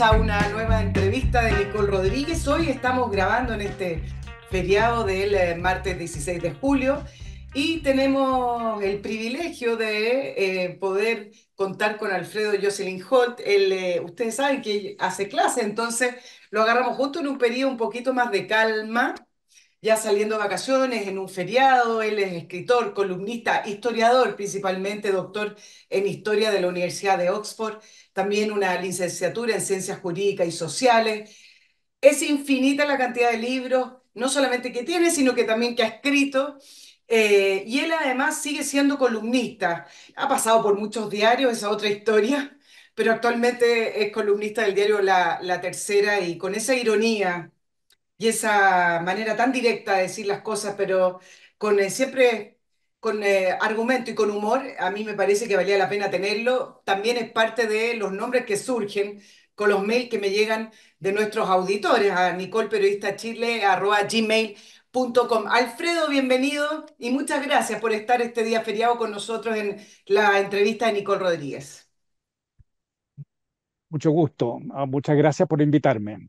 a una nueva entrevista de Nicole Rodríguez. Hoy estamos grabando en este feriado del eh, martes 16 de julio y tenemos el privilegio de eh, poder contar con Alfredo Jocelyn Holt. Él, eh, ustedes saben que hace clase, entonces lo agarramos justo en un periodo un poquito más de calma, ya saliendo de vacaciones, en un feriado. Él es escritor, columnista, historiador, principalmente doctor en historia de la Universidad de Oxford también una licenciatura en ciencias jurídicas y sociales. Es infinita la cantidad de libros, no solamente que tiene, sino que también que ha escrito. Eh, y él además sigue siendo columnista. Ha pasado por muchos diarios, esa otra historia, pero actualmente es columnista del diario La, Tercera y con esa ironía y esa manera tan directa de decir las cosas, pero con eh, siempre con eh, argumento y con humor, a mí me parece que valía la pena tenerlo. También es parte de los nombres que surgen con los mails que me llegan de nuestros auditores, a nicolperiodistachile.gmail.com. Alfredo, bienvenido y muchas gracias por estar este día feriado con nosotros en la entrevista de Nicole Rodríguez. Mucho gusto, ah, muchas gracias por invitarme.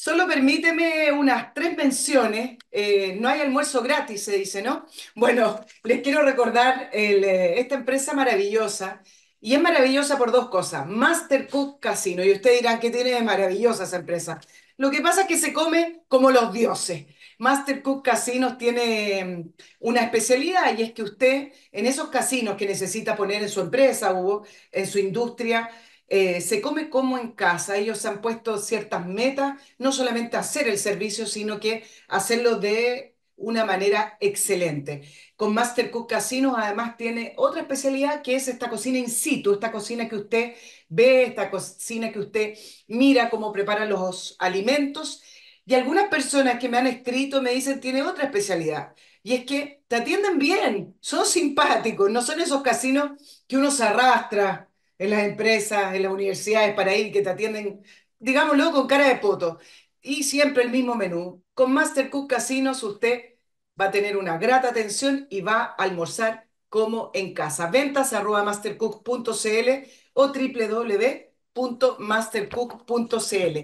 Solo permíteme unas tres menciones. Eh, no hay almuerzo gratis, se dice, ¿no? Bueno, les quiero recordar eh, esta empresa maravillosa. Y es maravillosa por dos cosas. Master Cook Casino. Y ustedes dirán, que tiene de maravillosa esa empresa? Lo que pasa es que se come como los dioses. Master Cook Casinos tiene mm, una especialidad y es que usted en esos casinos que necesita poner en su empresa o en su industria, eh, se come como en casa. Ellos han puesto ciertas metas, no solamente hacer el servicio, sino que hacerlo de una manera excelente. Con Master Cook Casinos además tiene otra especialidad que es esta cocina in situ, esta cocina que usted ve, esta cocina que usted mira cómo prepara los alimentos. Y algunas personas que me han escrito me dicen, tiene otra especialidad. Y es que te atienden bien, son simpáticos, no son esos casinos que uno se arrastra, en las empresas, en las universidades para ir, que te atienden, digámoslo, con cara de poto. Y siempre el mismo menú. Con Mastercook Casinos usted va a tener una grata atención y va a almorzar como en casa. Ventas arroba mastercook.cl o www.mastercook.cl.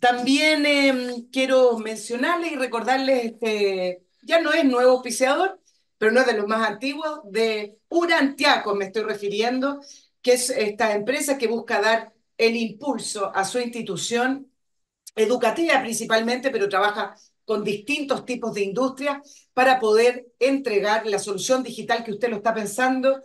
También em, quiero mencionarles y recordarles, este, ya no es nuevo oficiador, pero no es de los más antiguos, de Urantiaco me estoy refiriendo, que es esta empresa que busca dar el impulso a su institución educativa principalmente, pero trabaja con distintos tipos de industrias para poder entregar la solución digital que usted lo está pensando,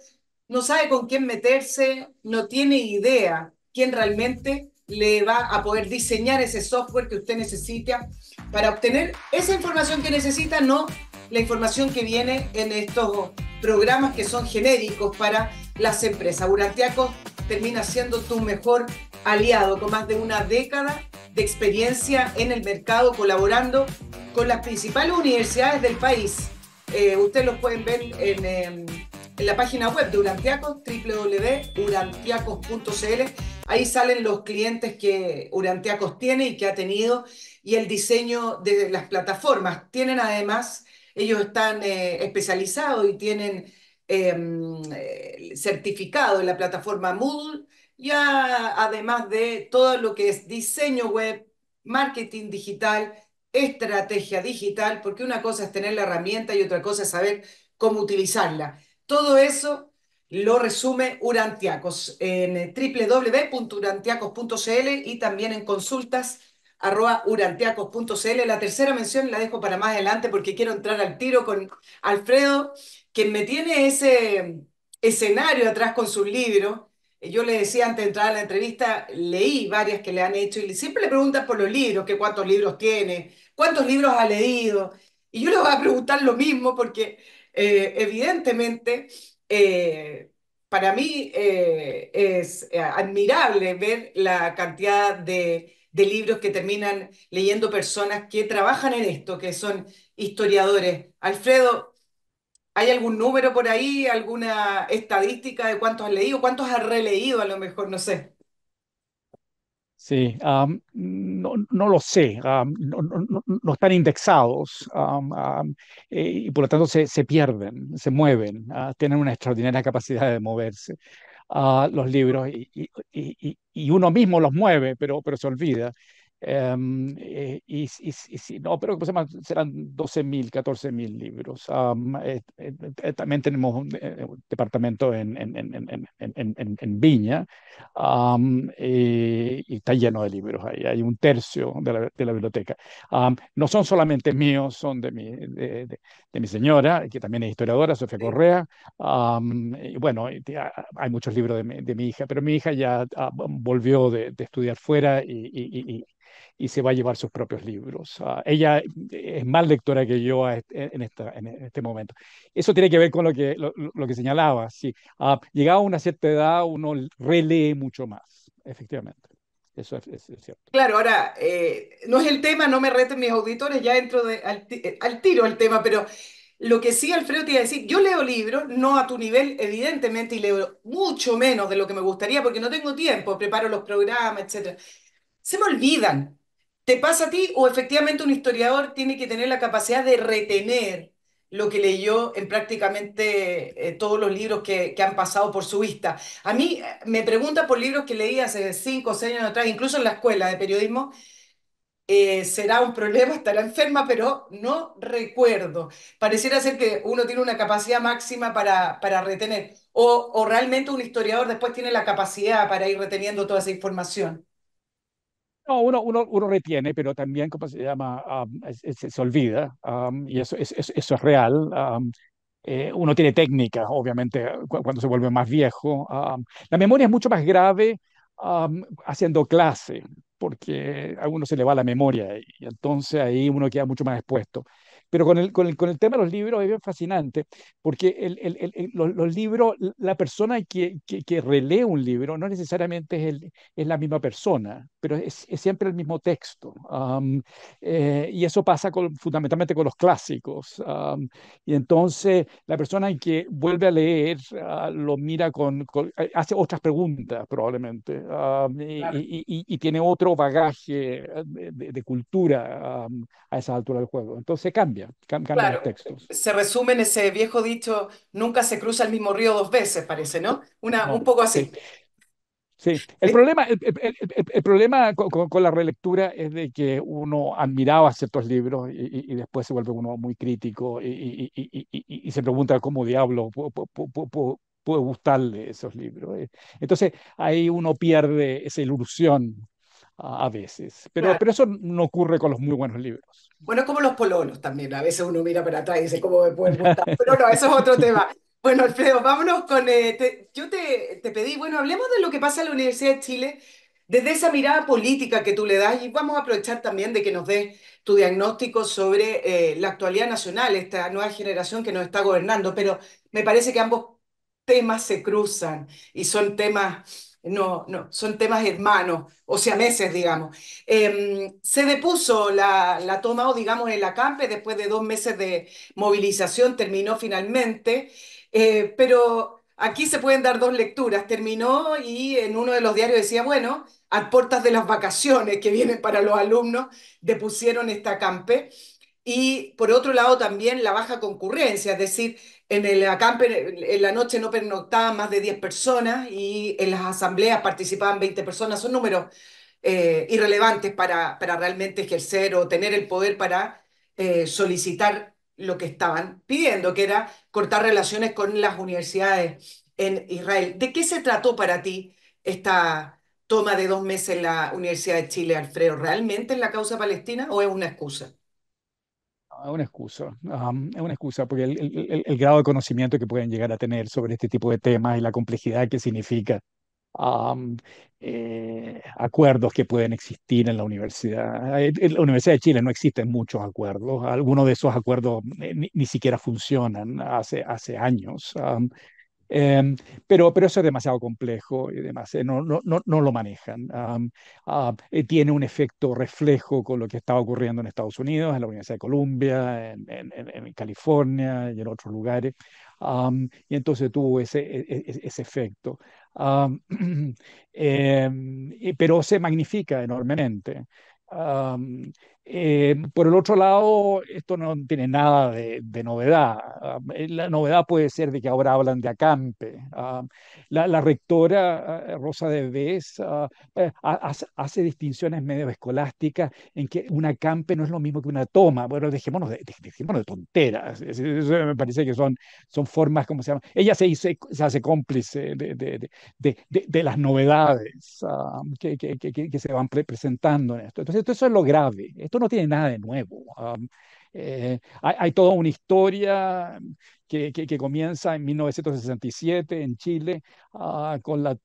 no sabe con quién meterse, no tiene idea quién realmente le va a poder diseñar ese software que usted necesita para obtener esa información que necesita, no la información que viene en estos programas que son genéricos para las empresas. Urantiacos termina siendo tu mejor aliado con más de una década de experiencia en el mercado colaborando con las principales universidades del país. Eh, ustedes los pueden ver em, en, la página web de Urantiacos, www.urantiacos.cl. Ahí salen los clientes que Urantiacos tiene y que ha tenido y el diseño de las plataformas. Tienen además, ellos están eh, especializados y tienen Em, eh, certificado en la plataforma Moodle, ya además de todo lo que es diseño web, marketing digital, estrategia digital, porque una cosa es tener la herramienta y otra cosa es saber cómo utilizarla. Todo eso lo resume Urantiacos en www.urantiacos.cl y también en consultas La tercera mención la dejo para más adelante porque quiero entrar al tiro con Alfredo, quien me tiene ese escenario atrás con sus libros, eh, yo le decía antes de entrar a la entrevista, leí varias que le han hecho y siempre le preguntan por los libros, que cuántos libros tiene, cuántos libros ha leído. Y yo le voy a preguntar lo mismo porque eh, evidentemente eh, para mí es admirable ver la cantidad de, de libros que terminan leyendo personas que trabajan en esto, que son historiadores. Alfredo, ¿Hay algún número por ahí, alguna estadística de cuántos has leído, cuántos has releído a lo mejor? No sé. Sí, no, no, lo sé, no, están indexados eh, y por lo tanto se, se pierden, se mueven, ah, tienen una extraordinaria capacidad de moverse ah, los libros y, y, y, y, uno mismo los mueve, pero, pero se olvida. Em, eh, y, si no, pero serán 12.000, 14.000 libros. Eh, eh, también tenemos un departamento en, en, en, en Viña y está lleno de libros ahí, hay un tercio de la, de la biblioteca. no son solamente míos, son de mi, de, de, mi señora, que también es historiadora, Sofía Correa. Y bueno, ah, hay muchos libros de mi, de mi hija, pero mi hija ya ah, volvió de, estudiar fuera y y se va a llevar sus propios libros. Ah, ella mm, es más lectora que yo e-, e-, en, este momento. Eso tiene que ver con lo que, lo, que señalaba. sí. Ah, llegado a una cierta edad, uno relee mucho más, efectivamente. Eso es, cierto. Claro, ahora, eh, no es el tema, no me reten mis auditores, ya entro eh, al, tiro al tema, pero lo que sí, Alfredo, te iba a decir, yo leo libros, no a tu nivel, evidentemente, y leo mucho menos de lo que me gustaría porque no tengo tiempo, preparo los programas, etcétera se me olvidan. ¿Te pasa a ti o efectivamente un historiador tiene que tener la capacidad de retener lo que leyó en prácticamente eh, todos los libros que, han pasado por su vista. A mí eh, me pregunta por libros que leí hace cinco o seis años atrás, incluso en la escuela de periodismo, eh, será un problema, estará enferma, pero no recuerdo. Pareciera ser que uno tiene una capacidad máxima para, para retener, o, o realmente un historiador después tiene la capacidad para ir reteniendo toda esa información. No, uno, uno, retiene, pero también, ¿cómo se llama? se, olvida, y eso, es, eso es real. Eh, uno tiene técnica, obviamente, cuando se vuelve más viejo. la memoria es mucho más grave haciendo clase, porque a uno se le va la memoria, y entonces ahí uno queda mucho más expuesto. Pero con el, con el, con el tema de los libros es bien fascinante, porque el, el, los, los, libros, la persona que, que, relee un libro no necesariamente es, es la misma persona, pero es, es siempre el mismo texto. Eh, y eso pasa con, fundamentalmente con los clásicos. y entonces la persona que vuelve a leer ah, lo mira con, eh, hace otras preguntas probablemente, y, y, tiene otro bagaje eh, de, cultura a esa altura del juego. Entonces cambia cambia, claro, los textos. Se resume en ese viejo dicho, nunca se cruza el mismo río dos veces, parece, ¿no? un poco así. Sí, el problema, el, problema con, la relectura es de que uno admiraba ciertos libros y, después se vuelve uno muy crítico y, se pregunta cómo diablo puede gustarle esos libros. Eh, entonces ahí uno pierde esa ilusión a veces. Pero, pero eso no ocurre con los muy buenos libros. Bueno, como los polonos también. A veces uno mira para atrás y dice, ¿cómo me puedo gustar? Pero no, eso es otro tema. Bueno, Alfredo, vámonos con... Eh, yo te, te pedí, bueno, hablemos de lo que pasa en la Universidad de Chile desde esa mirada política que tú le das y vamos a aprovechar también de que nos des tu diagnóstico sobre eh, la actualidad nacional, esta nueva generación que nos está gobernando, pero me parece que ambos temas se cruzan y son temas no, no, son temas hermanos, o sea, meses, digamos. Em, se depuso la, la toma, o digamos, el acampe después de dos meses de movilización, terminó finalmente, eh, pero aquí se pueden dar dos lecturas. Terminó y en uno de los diarios decía, bueno, a puertas de las vacaciones que vienen para los alumnos, depusieron esta acampe. Y por otro lado también la baja concurrencia, es decir, en el acampe, en la noche no pernoctaban más de 10 personas y en las asambleas participaban 20 personas. Son números eh, irrelevantes para, para realmente ejercer o tener el poder para eh, solicitar lo que estaban pidiendo, que era cortar relaciones con las universidades en Israel. ¿De qué se trató para ti esta toma de dos meses en la Universidad de Chile, Alfredo? ¿Realmente en la causa palestina o es una excusa? es ah, una excusa, ah, es una excusa, porque el, el, grado de conocimiento que pueden llegar a tener sobre este tipo de temas y la complejidad que significa eh, acuerdos que pueden existir en la universidad. Eh, en la Universidad de Chile no existen muchos acuerdos, algunos de esos acuerdos eh, ni, siquiera funcionan hace, hace años. Em, pero, pero eso es demasiado complejo y demás, eh, no, no, no, lo manejan. Ah, eh, tiene un efecto reflejo con lo que estaba ocurriendo en Estados Unidos, en la Universidad de Columbia, en, California y en otros lugares. y entonces tuvo ese, e, e, e, ese, efecto. Em, pero se magnifica enormemente. Eh, por el otro lado, esto no tiene nada de, novedad. Ah, eh, la novedad puede ser de que ahora hablan de acampe. Ah, la, rectora ah, Rosa de Vez eh, hace, distinciones medio escolásticas en que un acampe no es lo mismo que una toma. Bueno, dejémonos de, tonteras. me parece que son, son formas, como se llama? Ella se, hace cómplice de, las novedades que, se van presentando en esto. Entonces, esto, eso es lo grave. Esto no tiene nada de nuevo. Um, eh, hay, toda una historia que, que, comienza en 1967 en Chile ah, con la,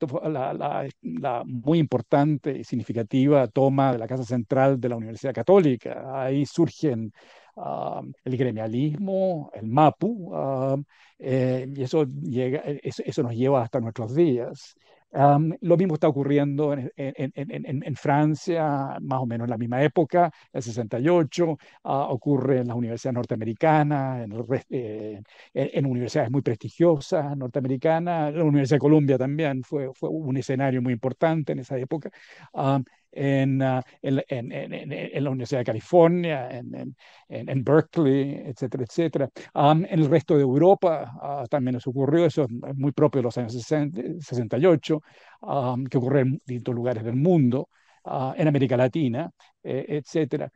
la, muy importante y significativa toma de la Casa Central de la Universidad Católica. Ahí surgen um, el gremialismo, el MAPU, um, eh, y eso, llega, eh, eso, eso, nos lleva hasta nuestros días lo mismo está ocurriendo en, Francia, más o menos en la misma época, el 68, ah, ocurre en las universidades norteamericanas, eh, en, universidades muy prestigiosas norteamericanas, la Universidad de Columbia también fue, fue un escenario muy importante en esa época. Ah, en, en, en, en, la Universidad de California, en, Berkeley, etcétera, etcétera. en el resto de Europa ah, también nos ocurrió, eso es muy propio de los años 68, que ocurre en distintos lugares del mundo, ah, en América Latina, e, etcétera.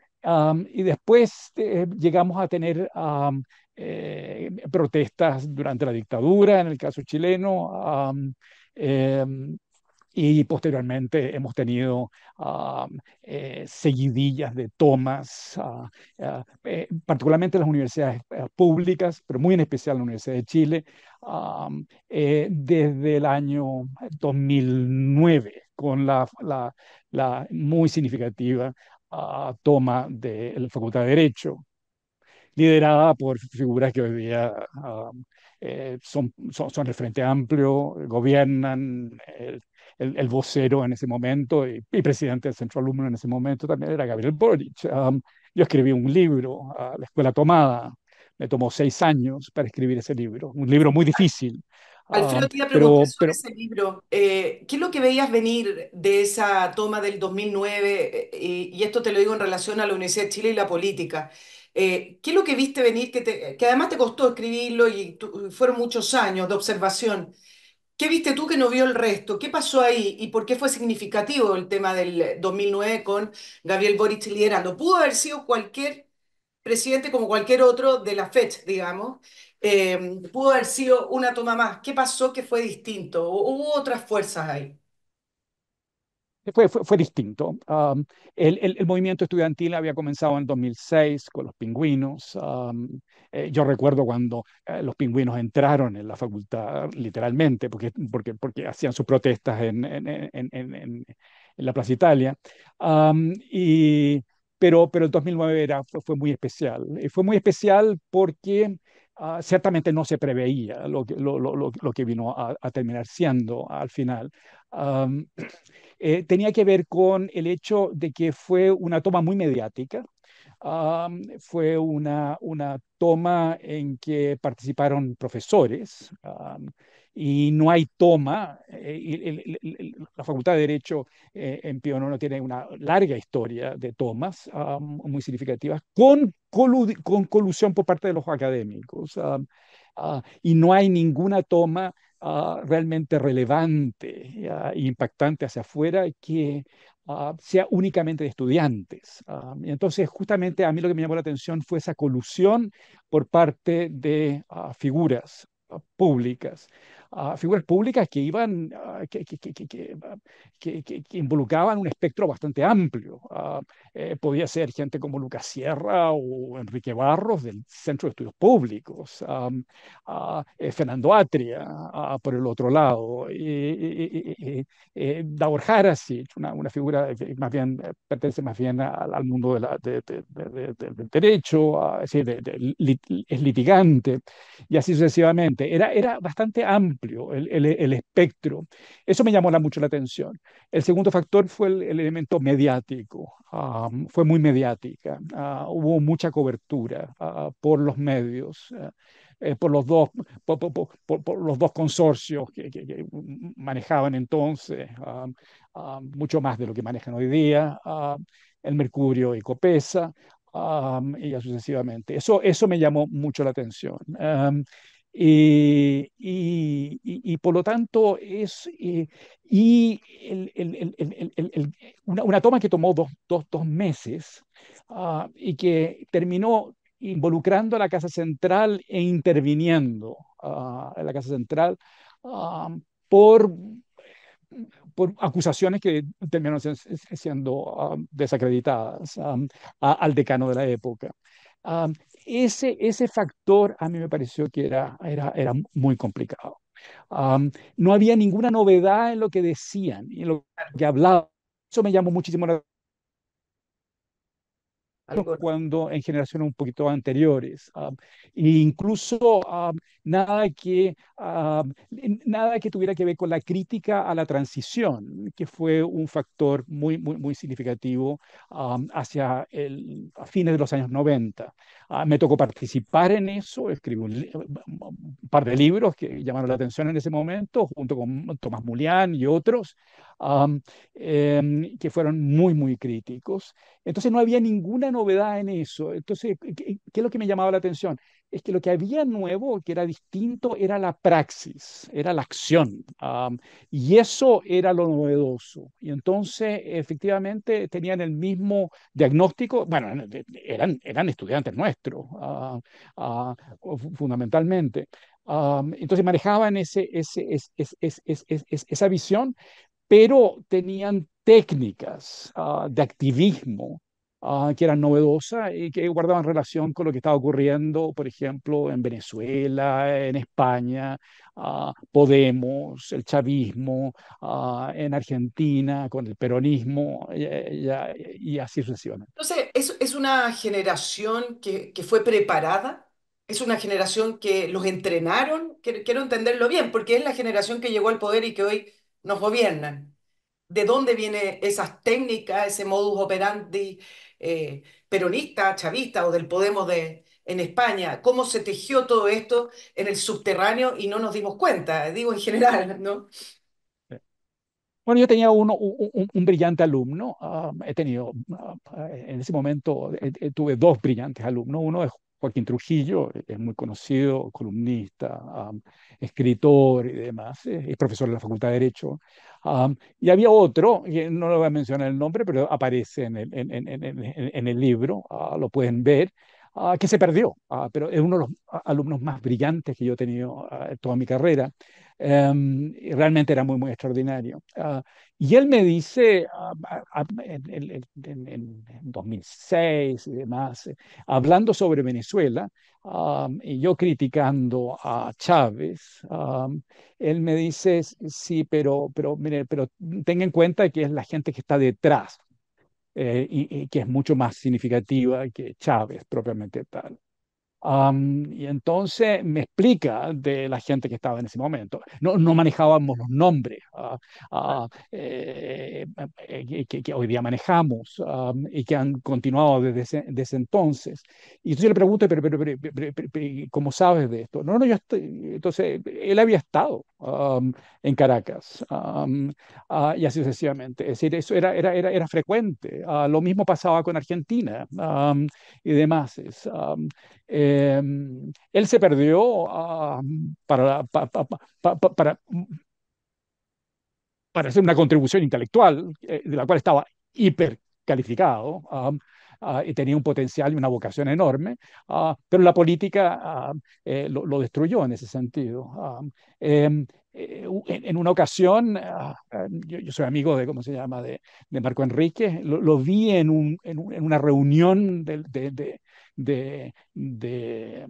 y después eh, llegamos a tener eh, protestas durante la dictadura, en el caso chileno, em, y posteriormente hemos tenido ah, eh, seguidillas de tomas, ah, ah, eh, particularmente en las universidades públicas, pero muy en especial en la Universidad de Chile, eh, desde el año 2009, con la, la, muy significativa toma de la Facultad de Derecho, liderada por figuras que hoy día... son, son, son el Frente Amplio, gobiernan, el el, vocero en ese momento y, presidente del Centro Alumno en ese momento también era Gabriel Boric. yo escribí un libro, a ah, La Escuela Tomada. Me tomó seis años para escribir ese libro, un libro muy difícil. Alfredo, te ese libro. Eh, ¿Qué es lo que veías venir de esa toma del 2009? Eh, y, esto te lo digo en relación a la Universidad de Chile y la política. Eh, ¿Qué es lo que viste venir que, además te costó escribirlo y fueron muchos años de observación? ¿Qué viste tú que no vio el resto? ¿Qué pasó ahí? ¿Y por qué fue significativo el tema del 2009 eh, con Gabriel Boric liderando? Pudo haber sido cualquier presidente como cualquier otro de la FED, digamos. Eh, pudo haber sido una toma más. ¿Qué pasó que fue distinto? ¿Hubo otras fuerzas ahí? Fue, fue, distinto. Um, el, movimiento estudiantil había comenzado en 2006 con los pingüinos. Um, eh, yo recuerdo cuando eh, los pingüinos entraron en la facultad, literalmente, porque, porque, hacían sus protestas en, la Plaza Italia. pero, pero el 2009 era, fue, muy especial. fue muy especial porque ah, ciertamente no se preveía lo que, lo, que vino a, terminar siendo al final. Eh, tenía que ver con el hecho de que fue una toma muy mediática fue una, una toma en que participaron profesores y no hay toma. Eh, la Facultad de Derecho eh, en Pío no tiene una larga historia de tomas muy significativas con, con colusión por parte de los académicos. Ah, y no hay ninguna toma ah, realmente relevante e impactante hacia afuera que Ah, sea únicamente de estudiantes. Ah, entonces, justamente a mí lo que me llamó la atención fue esa colusión por parte de ah, figuras públicas figuras públicas que iban, ah, que, que, que, que, involucraban un espectro bastante amplio. Ah, eh, podía ser gente como Lucas Sierra o Enrique Barros del Centro de Estudios Públicos, ah, eh, Fernando Atria por el otro lado, eh, Davor una, una, figura que más bien, eh, pertenece más bien al, mundo de la, del derecho, es, litigante, y así sucesivamente. Era, era bastante amplio el, espectro. Eso me llamó mucho la atención. El segundo factor fue el, elemento mediático. fue muy mediática. Ah, hubo mucha cobertura ah, por los medios. Eh, eh, por, los dos, por, los dos consorcios que, manejaban entonces, mucho más de lo que manejan hoy día, el Mercurio y Copesa, y sucesivamente. Eso, eso me llamó mucho la atención. Eh, y, y, y, por lo tanto es eh, y el, el, el, una, una, toma que tomó dos, meses ah, y que terminó involucrando a la Casa Central e interviniendo ah, a la Casa Central ah, por, por acusaciones que terminaron siendo desacreditadas al decano de la época ese, ese factor a mí me pareció que era, era, era muy complicado. no había ninguna novedad en lo que decían, en lo que hablaban. Eso me llamó muchísimo la atención cuando en generaciones un poquito anteriores. Ah, e incluso ah, nada, que, ah, nada que tuviera que ver con la crítica a la transición, que fue un factor muy, muy, muy significativo hacia el, fines de los años 90. me tocó participar en eso, escribí un, par de libros que llamaron la atención en ese momento, junto con Tomás Mulián y otros, Em, que fueron muy, muy críticos. Entonces no había ninguna novedad en eso. Entonces, ¿qué, es lo que me llamaba la atención? Es que lo que había nuevo, que era distinto, era la praxis, era la acción. y eso era lo novedoso. Y entonces, efectivamente, tenían el mismo diagnóstico. Bueno, eran, eran estudiantes nuestros, ah, ah, fundamentalmente. entonces manejaban ese, ese, esa visión, pero tenían técnicas ah, de activismo ah, que eran novedosas y que guardaban relación con lo que estaba ocurriendo, por ejemplo, en Venezuela, en España, ah, Podemos, el chavismo, en Argentina, con el peronismo y, así sucesivamente. Entonces, ¿es, es una generación que, que fue preparada? es una generación que los entrenaron, quiero entenderlo bien, porque es la generación que llegó al poder y que hoy nos gobiernan. ¿De dónde vienen esas técnicas, ese modus operandi eh, peronista, chavista o del Podemos de, en España? ¿Cómo se tejió todo esto en el subterráneo y no nos dimos cuenta? Eh, digo en general, ¿no? Bueno, yo tenía uno, un, brillante alumno, ah, he tenido, ah, en ese momento eh, tuve dos brillantes alumnos, uno es Joaquín Trujillo eh, es muy conocido, columnista, escritor y demás, eh, es, profesor de la Facultad de Derecho. y había otro, eh, no lo voy a mencionar el nombre, pero aparece en el, libro, ah, lo pueden ver, ah, que se perdió, ah, pero es uno de los alumnos más brillantes que yo he tenido toda mi carrera. Em, realmente era muy, muy extraordinario. Ah, y él me dice, ah, ah, en, 2006 y demás, hablando sobre Venezuela, y yo criticando a Chávez, él me dice, sí, pero, pero, mire, pero tenga en cuenta que es la gente que está detrás. Eh, y que es mucho más significativa que Chávez propiamente tal y entonces me explica de la gente que estaba en ese momento. No, no manejábamos los nombres ah, ah, eh, eh, eh, que, que, hoy día manejamos y que han continuado desde desde entonces. Y entonces yo le pregunto, pero, pero, ¿cómo sabes de esto? No, no, yo estoy, entonces él había estado en Caracas ah, y así sucesivamente. Es decir, eso era, era, era, era frecuente. lo mismo pasaba con Argentina y demás. Es, Em, él se perdió ah, para, para, para, para, hacer una contribución intelectual, eh, de la cual estaba hipercalificado. calificado ah, y tenía un potencial y una vocación enorme, ah, pero la política eh, lo, lo, destruyó en ese sentido. Em, eh, en, una ocasión, em, yo, soy amigo de, ¿cómo se llama?, de, de Marco Enrique, lo, vi en, un, en, una reunión de, de, de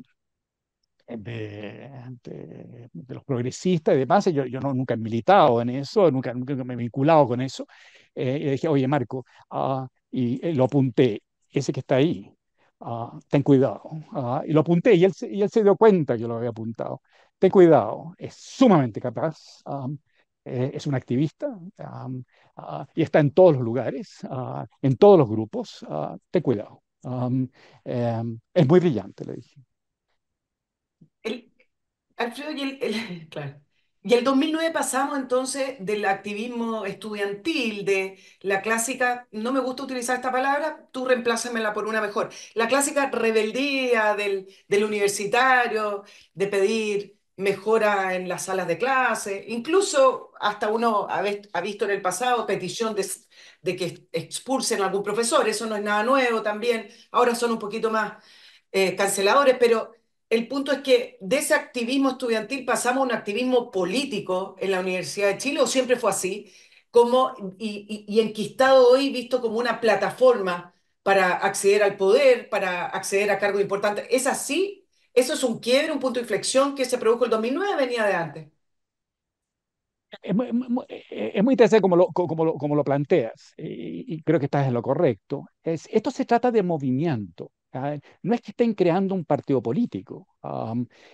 los progresistas y demás. Yo, no, nunca he militado en eso, nunca, nunca me he vinculado con eso. Eh, y dije, oye, Marco, ah, y eh, lo apunté, ese que está ahí, ah, ten cuidado. Ah", y lo apunté y él, y él, se dio cuenta que yo lo había apuntado. Ten cuidado, es sumamente capaz. Eh, es un activista y está en todos los lugares, en todos los grupos. ten cuidado. Um, em, es muy brillante, le dije. y el, 2009 pasamos entonces del activismo estudiantil, de la clásica, no me gusta utilizar esta palabra, tú reemplázamela por una mejor, la clásica rebeldía del, del universitario, de pedir mejora en las salas de clase, incluso hasta uno ha visto en el pasado petición de, que expulsen a algún profesor, eso no es nada nuevo también, ahora son un poquito más eh, canceladores, pero el punto es que de ese activismo estudiantil pasamos a un activismo político en la Universidad de Chile, o siempre fue así, como, y, y enquistado hoy visto como una plataforma para acceder al poder, para acceder a cargos importantes, ¿es así eso es un quiebre, un punto de inflexión que se produjo el 2009, venía de antes. Es muy, eh, interesante como lo, como planteas eh, y, creo que estás en lo correcto. esto se trata de movimiento. No es que estén creando un partido político,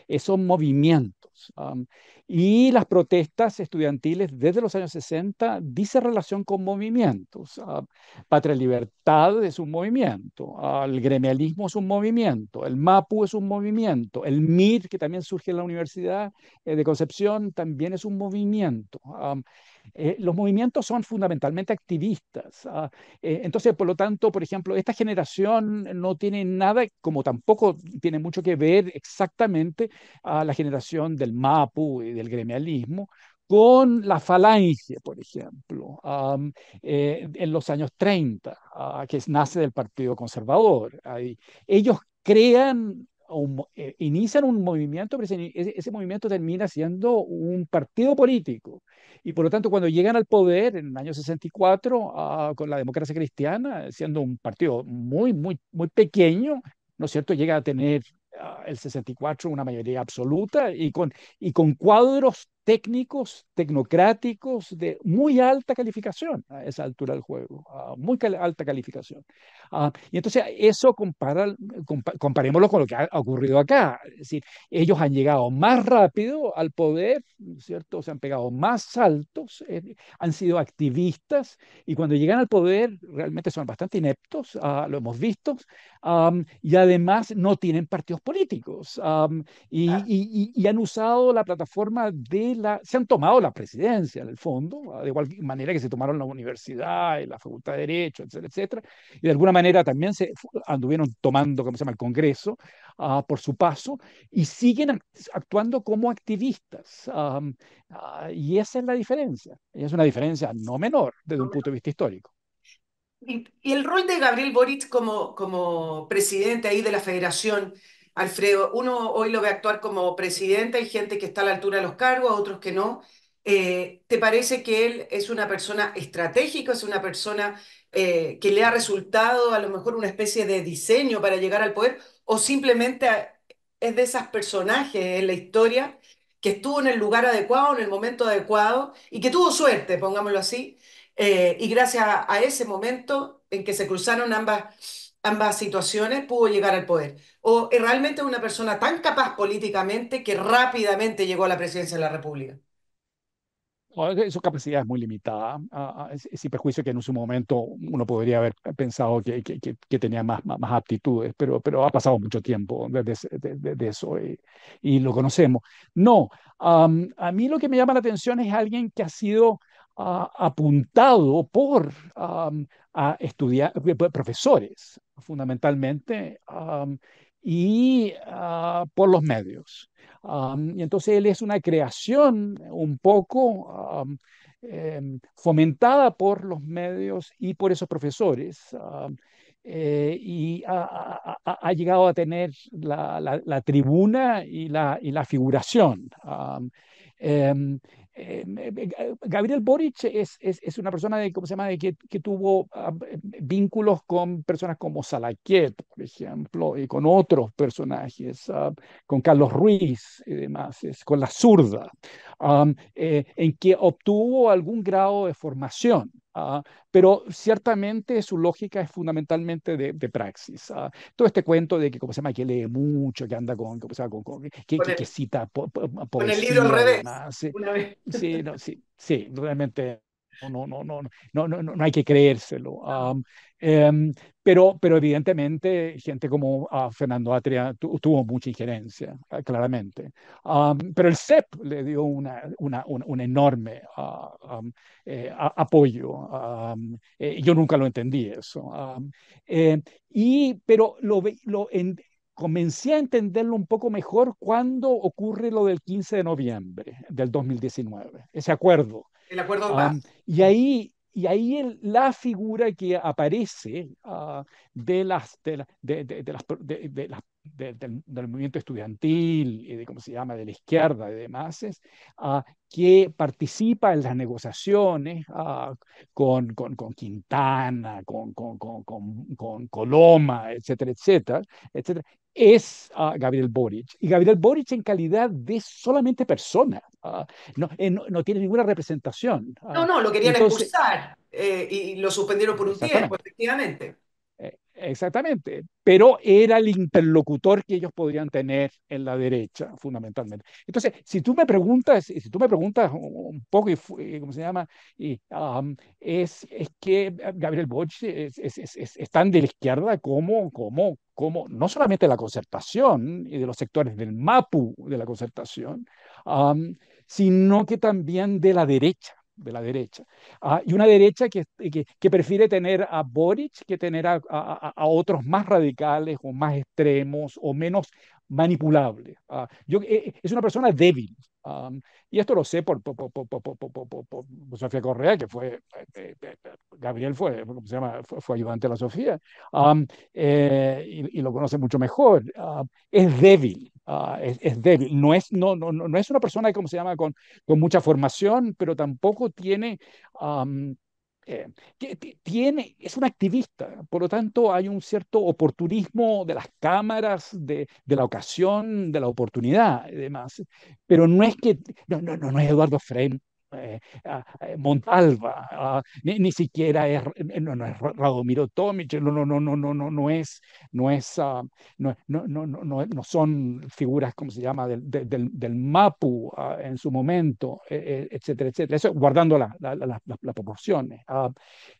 eh, son movimientos. y las protestas estudiantiles desde los años 60 dicen relación con movimientos. Ah, Patria Libertad es un movimiento, ah, el gremialismo es un movimiento, el MAPU es un movimiento, el MIR, que también surge en la Universidad eh, de Concepción, también es un movimiento. Eh, los movimientos son fundamentalmente activistas. Ah, eh, entonces, por lo tanto, por ejemplo, esta generación no tiene nada, como tampoco tiene mucho que ver exactamente a la generación del MAPU y del gremialismo, con la falange, por ejemplo, eh, en los años 30, ah, que nace del Partido Conservador. Ahí. Ellos crean eh, inician un movimiento, pero ese, movimiento termina siendo un partido político. Y por lo tanto, cuando llegan al poder en el año 64, ah, con la democracia cristiana, siendo un partido muy, muy, muy pequeño, ¿no es cierto?, llega a tener ah, el 64 una mayoría absoluta y con, y con cuadros técnicos, tecnocráticos, de muy alta calificación a esa altura del juego, muy alta calificación. Ah, y entonces eso compara, comparémoslo con lo que ha ocurrido acá. Es decir, ellos han llegado más rápido al poder, ¿cierto? Se han pegado más altos, eh, han sido activistas y cuando llegan al poder realmente son bastante ineptos, ah, lo hemos visto, y además no tienen partidos políticos ah. y han usado la plataforma de se han tomado la presidencia en el fondo, de igual manera que se tomaron la universidad y la facultad de Derecho, etcétera, etcétera, y de alguna manera también se anduvieron tomando, como se llama?, el Congreso ah, por su paso, y siguen actuando como activistas. Ah, y esa es la diferencia, y es una diferencia no menor desde un punto de vista histórico. Y, el rol de Gabriel Boric como, como presidente ahí de la federación, Alfredo, uno hoy lo ve actuar como presidente, hay gente que está a la altura de los cargos, otros que no. Eh, ¿Te parece que él es una persona estratégica, es una persona eh, que le ha resultado a lo mejor una especie de diseño para llegar al poder o simplemente es de esos personajes en la historia que estuvo en el lugar adecuado, en el momento adecuado y que tuvo suerte, pongámoslo así, eh, y gracias a ese momento en que se cruzaron ambas ambas situaciones pudo llegar al poder. O es eh, realmente una persona tan capaz políticamente que rápidamente llegó a la presidencia de la República. Eh, su capacidad es muy limitada, sin perjuicio que en su momento uno podría haber pensado que, que, que tenía más, más, aptitudes, pero, pero ha pasado mucho tiempo desde de, eso eh, y, lo conocemos. No, a mí lo que me llama la atención es alguien que ha sido apuntado por a estudiar, eh, profesores, fundamentalmente, y ah, por los medios. y entonces él es una creación un poco em, fomentada por los medios y por esos profesores. Eh, y ha, llegado a tener la, la, tribuna y la, y la figuración. Em, eh, eh, Gabriel Boric es, es, es, una persona de, ¿cómo se llama? De que, que, tuvo ah, eh, vínculos con personas como Salaquiet, por ejemplo, y con otros personajes, ah, con Carlos Ruiz y demás, es, con la zurda, ah, en que obtuvo algún grado de formación. pero ciertamente su lógica es fundamentalmente de, de praxis. todo este cuento de que, ¿cómo se llama?, que lee mucho, que anda con, que, cita poesía. el libro al revés. Sí, no, sí, sí, realmente no, no, no, no, no, no, hay que creérselo. Em, pero, pero evidentemente gente como ah, Fernando Atria tuvo mucha injerencia, ah, claramente. pero el CEP le dio una, una, un, enorme ah, eh, apoyo. Eh, yo nunca lo entendí eso. Eh, y, pero lo, lo comencé a entenderlo un poco mejor cuando ocurre lo del 15 de noviembre del 2019, ese acuerdo. El acuerdo Y ahí, y ahí la figura que aparece ah, de, las, de, las, de, las del, movimiento estudiantil, y de cómo se llama, de la izquierda y demás, es, que participa en las negociaciones con, con, con, Quintana, con, con, Coloma, etcétera, etcétera, etcétera, es Gabriel Boric. Y Gabriel Boric en calidad de solamente persona, eh, no, no, tiene ninguna representación. no, no, lo querían expulsar eh, y lo suspendieron por un tiempo, efectivamente. Exactamente, pero era el interlocutor que ellos podrían tener en la derecha, fundamentalmente. Entonces, si tú me preguntas, si tú me preguntas un poco, eh, ¿cómo se llama? es, es que Gabriel Bosch es, tan de la izquierda como, como, como no solamente la concertación y de los sectores del MAPU de la concertación, sino que también de la derecha de la derecha. Ah, y una derecha que, eh, que, que, prefiere tener a Boric que tener a, a, a, otros más radicales o más extremos o menos manipulables. Ah, yo, eh, eh, es una persona débil. y esto lo sé por, por, por, por Sofía Correa, que fue, Gabriel fue, ¿cómo se llama? Fue, ayudante de la Sofía, y, lo conoce mucho mejor. Ah, es débil, Ah, es, débil. No es, no, no, no es una persona, como se llama, con, con mucha formación, pero tampoco tiene, eh, tiene, es un activista. Por lo tanto, hay un cierto oportunismo de las cámaras, de, la ocasión, de la oportunidad, y demás. Pero no es que, no, no, no, es Eduardo frente eh, eh, Montalva, ni, siquiera es, eh, Radomiro Tomic, no, no, no, no, no, no, es, ah, no no, son figuras, como se llama?, del, Mapu ah, en su momento, e, e, etcétera, etcétera, eso guardando las proporciones. Ah.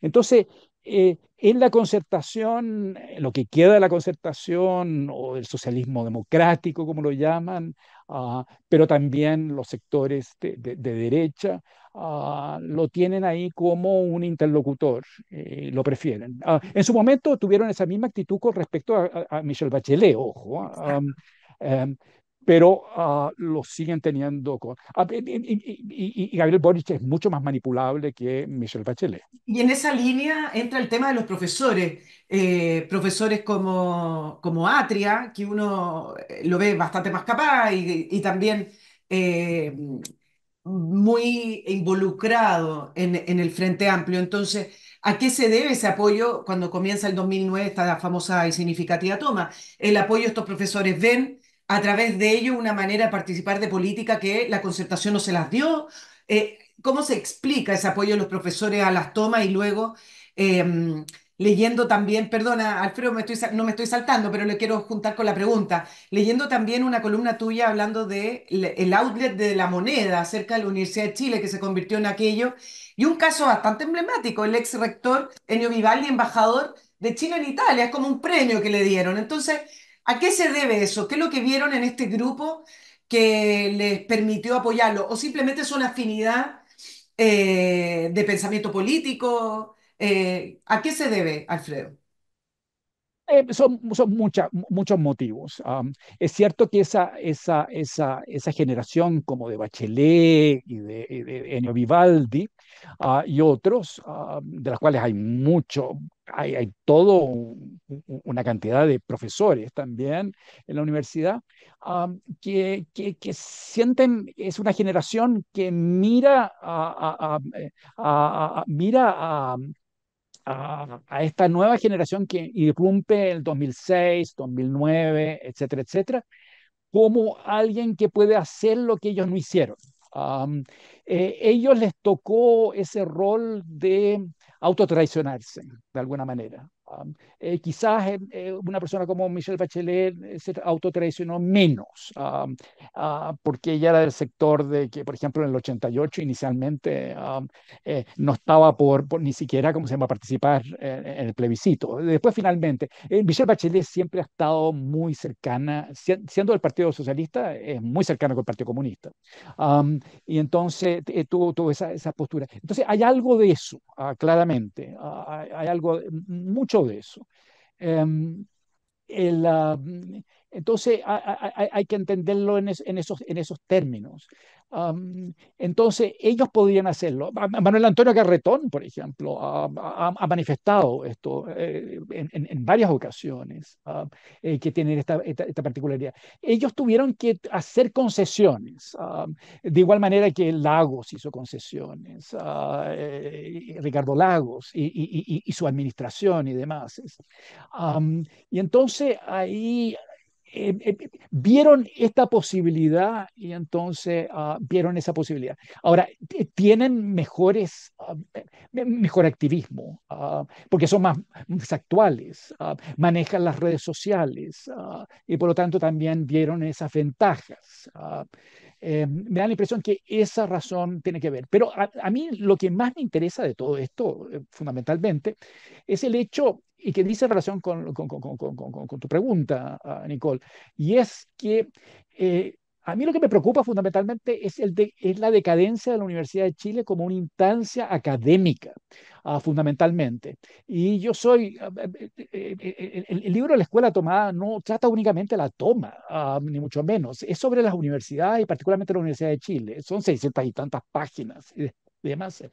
entonces, en la concertación, lo que queda de la concertación o el socialismo democrático, como lo llaman, Ah, pero también los sectores de, derecha ah, lo tienen ahí como un interlocutor, eh, lo prefieren. Ah, en su momento tuvieron esa misma actitud con respecto a, Michel Bachelet, ojo pero ah, lo siguen teniendo con... Ah, y, Gabriel Boric es mucho más manipulable que Michelle Bachelet. Y en esa línea entra el tema de los profesores, eh, profesores como, como Atria, que uno eh, lo ve bastante más capaz y, también eh, muy involucrado en, en el Frente Amplio. Entonces, ¿A qué se debe ese apoyo cuando comienza el 2009 esta famosa y significativa toma? El apoyo estos profesores ven a través de ello una manera de participar de política que la concertación no se las dio. Eh, ¿Cómo se explica ese apoyo de los profesores a las tomas y luego em, leyendo también, perdona, Alfredo, me estoy, no me estoy saltando, pero le quiero juntar con la pregunta, leyendo también una columna tuya hablando de el outlet de la moneda acerca de la Universidad de Chile que se convirtió en aquello, y un caso bastante emblemático, el ex rector Enio Vivaldi, embajador de Chile en Italia, es como un premio que le dieron. Entonces, ¿A qué se debe eso? ¿Qué es lo que vieron en este grupo que les permitió apoyarlo? ¿O simplemente es una afinidad eh, de pensamiento político? Eh, ¿A qué se debe, Alfredo? Eh, son, son muchos motivos. es cierto que esa, esa, esa, esa generación como de Bachelet y de, Enio Vivaldi ah, y otros, de las cuales hay mucho, hay, hay todo una cantidad de profesores también en la universidad, que, que, sienten, es una generación que mira a, eh, mira a a, esta nueva generación que irrumpe el 2006, 2009, etcétera, etcétera, como alguien que puede hacer lo que ellos no hicieron. Eh, ellos les tocó ese rol de autotraicionarse, de alguna manera. Eh, quizás eh, eh, una persona como Michelle Bachelet se autotraicionó menos, ah, porque ella era del sector de que, por ejemplo, en el 88 inicialmente no estaba por, ni siquiera, como se llama?, participar en, el plebiscito. Después, finalmente, Michelle Bachelet siempre ha estado muy cercana, siendo del Partido Socialista, es muy cercana con el Partido Comunista. y entonces tuvo, esa, postura. Entonces, hay algo de eso, ah, claramente. Ah, hay algo, mucho de eso. Eh, el, ah, entonces hay, que entenderlo en, en, esos, en esos términos. entonces ellos podían hacerlo. Manuel Antonio Carretón, por ejemplo, ha, manifestado esto eh, en, varias ocasiones, eh, que tienen esta, esta, particularidad. Ellos tuvieron que hacer concesiones, de igual manera que Lagos hizo concesiones, ah, eh, Ricardo Lagos y, su administración y demás. y entonces ahí eh, eh, vieron esta posibilidad y entonces ah, vieron esa posibilidad. Ahora, tienen mejores, ah, mejor activismo, ah, porque son más actuales, manejan las redes sociales y por lo tanto también vieron esas ventajas. Eh, me da la impresión que esa razón tiene que ver. Pero a, mí lo que más me interesa de todo esto, eh, fundamentalmente, es el hecho, y que dice relación con, tu pregunta, ah, Nicole, y es que eh, a mí lo que me preocupa fundamentalmente es, el es la decadencia de la Universidad de Chile como una instancia académica, ah, fundamentalmente. Y yo soy, ah, eh, eh, eh, el, libro de la escuela tomada no trata únicamente la toma, ah, ni mucho menos. Es sobre las universidades y particularmente la Universidad de Chile. Son 600 y tantas páginas y demás.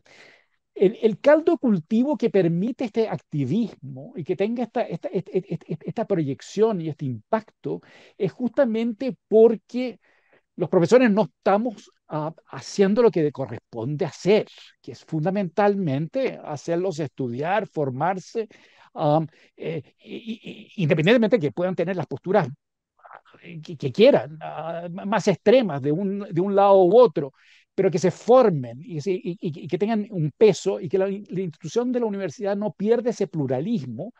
El, el, caldo cultivo que permite este activismo y que tenga esta, esta proyección y este impacto es justamente porque los profesores no estamos haciendo lo que corresponde hacer, que es fundamentalmente hacerlos estudiar, formarse, um, eh, independientemente que puedan tener las posturas eh, que, quieran, ah, más extremas de un, lado u otro, pero que se formen y, que tengan un peso y que la, institución de la universidad no pierda ese pluralismo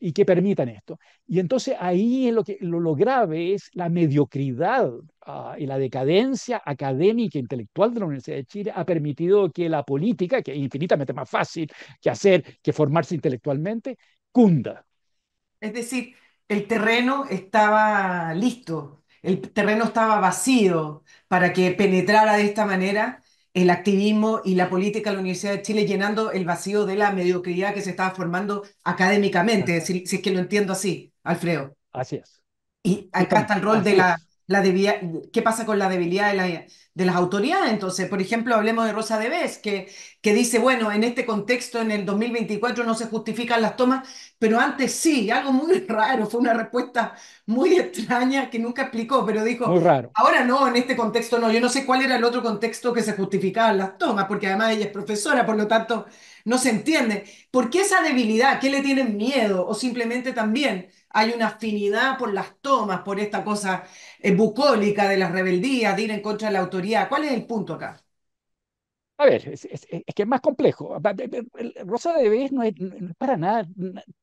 y que permitan esto. Y entonces ahí lo, que, lo, grave es la mediocridad ah, y la decadencia académica e intelectual de la Universidad de Chile ha permitido que la política, que es infinitamente más fácil que hacer que formarse intelectualmente, cunda. Es decir, el terreno estaba listo, el terreno estaba vacío para que penetrara de esta manera el activismo y la política de la Universidad de Chile llenando el vacío de la mediocridad que se estaba formando académicamente, si, es que lo entiendo así, Alfredo. Así es. Y acá está el rol de la, la ¿Qué pasa con la debilidad de, las autoridades? Entonces, por ejemplo, hablemos de Rosa Debes, que, que dice, bueno, en este contexto, en el 2024 no se justifican las tomas, pero antes sí, algo muy raro, fue una respuesta muy extraña que nunca explicó, pero dijo, ahora no, en este contexto no, yo no sé cuál era el otro contexto que se justificaban las tomas, porque además ella es profesora, por lo tanto, no se entiende. ¿Por qué esa debilidad? ¿Qué le tienen miedo? O simplemente también hay una afinidad por las tomas, por esta cosa eh, bucólica de las rebeldías, de ir en contra de la autoridad. ¿Cuál es el punto acá? A ver, es, que es más complejo. Rosa de Vez no es, para nada,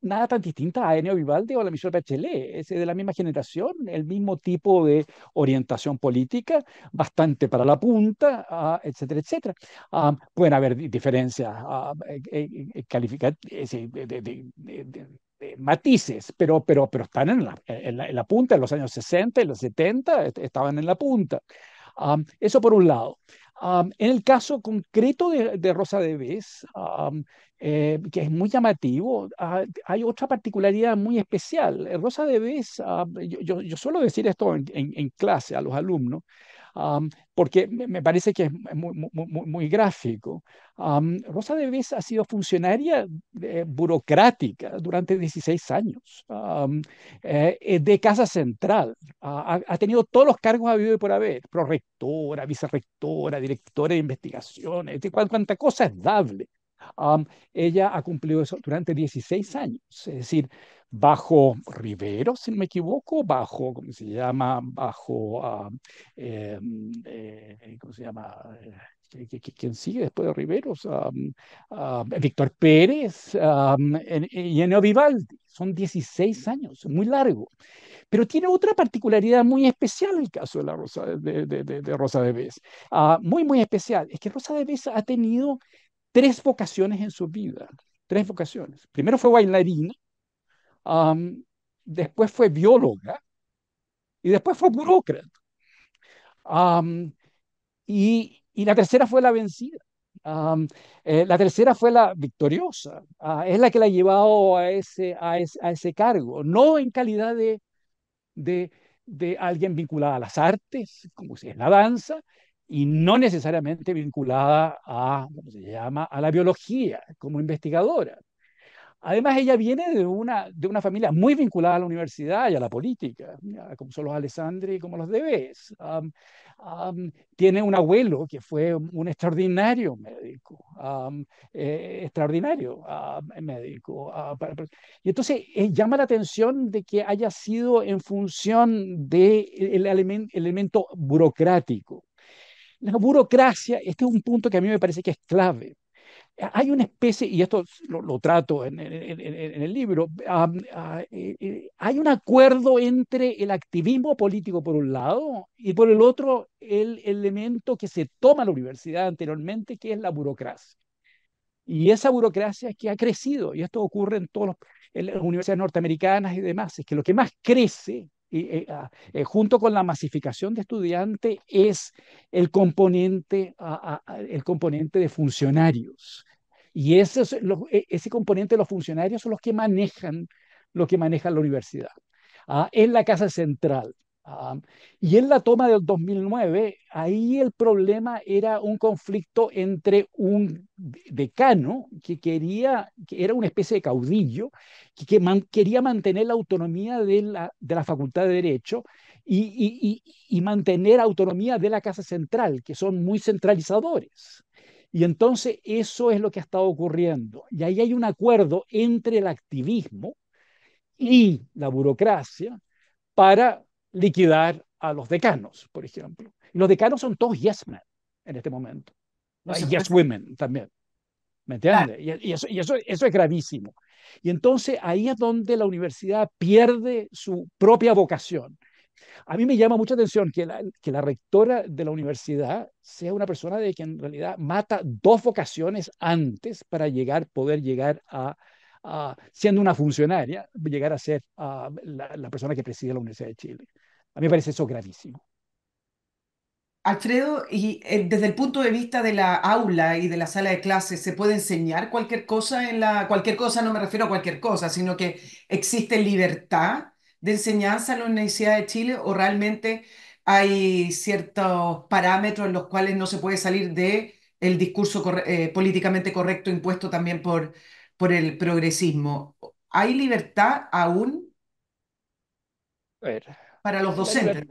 nada tan distinta a Enio Vivaldi o a la Michelle Bachelet. Es de la misma generación, el mismo tipo de orientación política, bastante para la punta, ah, etcétera, etcétera. Ah, pueden haber diferencias uh, de, eh, matices, pero, pero, pero están en la, en la, punta, en los años 60 y los 70 estaban en la punta. eso por un lado. en el caso concreto de, Rosa de Vez, eh, que es muy llamativo, hay otra particularidad muy especial. Rosa de yo, yo, suelo decir esto en, en clase a los alumnos, porque me parece que es muy, gráfico. Rosa Rosa Viz ha sido funcionaria eh, burocrática durante 16 años eh, de Casa Central. ha, tenido todos los cargos habido y por haber, prorectora, vicerrectora, directora de investigaciones, cuánta cosa es dable ella ha cumplido eso durante 16 años, es decir, bajo Rivero, si no me equivoco, bajo, ¿cómo se llama? Bajo, em, eh, ¿cómo se llama? Eh, ¿Quién sigue después de Riveros? Víctor Pérez y Eneo Vivaldi. Son 16 años, muy largo. Pero tiene otra particularidad muy especial el caso de, la Rosa, de, Rosa de ah, muy, muy especial. Es que Rosa de Vez ha tenido tres vocaciones en su vida, tres vocaciones. Primero fue bailarina, después fue bióloga y después fue burócrata. y, la tercera fue la vencida. Eh, la tercera fue la victoriosa, ah, es la que la ha llevado a ese, a ese, cargo, no en calidad de, de, de alguien vinculada a las artes, como si es la danza, y no necesariamente vinculada a, se llama?, a la biología como investigadora. Además, ella viene de una, de una familia muy vinculada a la universidad y a la política, como son los Alessandri y como los Debes. tiene un abuelo que fue un extraordinario médico, eh, extraordinario médico. Ah, y entonces eh, llama la atención de que haya sido en función del de el elemento burocrático la burocracia, este es un punto que a mí me parece que es clave. Hay una especie, y esto lo, trato en, el libro, eh, eh, hay un acuerdo entre el activismo político por un lado y por el otro el elemento que se toma la universidad anteriormente, que es la burocracia. Y esa burocracia es que ha crecido, y esto ocurre en todas las universidades norteamericanas y demás, es que lo que más crece y eh, ah, eh, junto con la masificación de estudiantes, es el componente, ah, ah, el componente de funcionarios. Y ese, e, ese componente de los funcionarios son los que manejan lo que maneja la universidad. es en la Casa Central, Ah, y en la toma del 2009, ahí el problema era un conflicto entre un decano que quería, que era una especie de caudillo, que, quería mantener la autonomía de la, de la Facultad de Derecho y, y, y, y mantener autonomía de la Casa Central, que son muy centralizadores. Y entonces eso es lo que ha estado ocurriendo. Y ahí hay un acuerdo entre el activismo y la burocracia para liquidar a los decanos, por ejemplo. Y los decanos son todos yes men en este momento. yes women también. ¿Me entiendes? Y, eso, eso, es gravísimo. Y entonces ahí es donde la universidad pierde su propia vocación. A mí me llama mucha atención que la, que la rectora de la universidad sea una persona de que en realidad mata dos vocaciones antes para llegar, poder llegar a siendo una funcionaria, llegar a ser la, persona que preside la Universidad de Chile. A mí me parece eso gravísimo. Alfredo, y eh, desde el punto de vista de la aula y de la sala de clases, ¿se puede enseñar cualquier cosa en la cualquier cosa? No me refiero a cualquier cosa, sino que existe libertad de enseñanza en la Universidad de Chile o realmente hay ciertos parámetros en los cuales no se puede salir de el discurso eh, políticamente correcto impuesto también por, por el progresismo, ¿hay libertad aún para los docentes?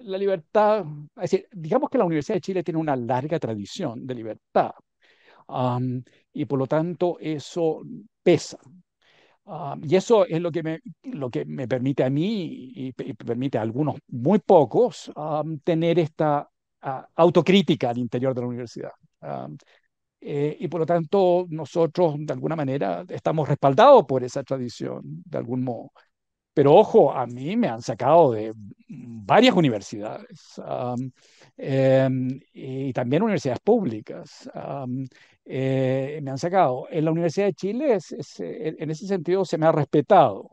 La libertad, decir, digamos que la Universidad de Chile tiene una larga tradición de libertad y por lo tanto eso pesa. y eso es lo que me, lo que me permite a mí y, permite a algunos muy pocos tener esta autocrítica al interior de la universidad. Eh, y por lo tanto, nosotros de alguna manera estamos respaldados por esa tradición, de algún modo. Pero ojo, a mí me han sacado de varias universidades em, y también universidades públicas. Eh, me han sacado. En la Universidad de Chile, en ese sentido, se me ha respetado.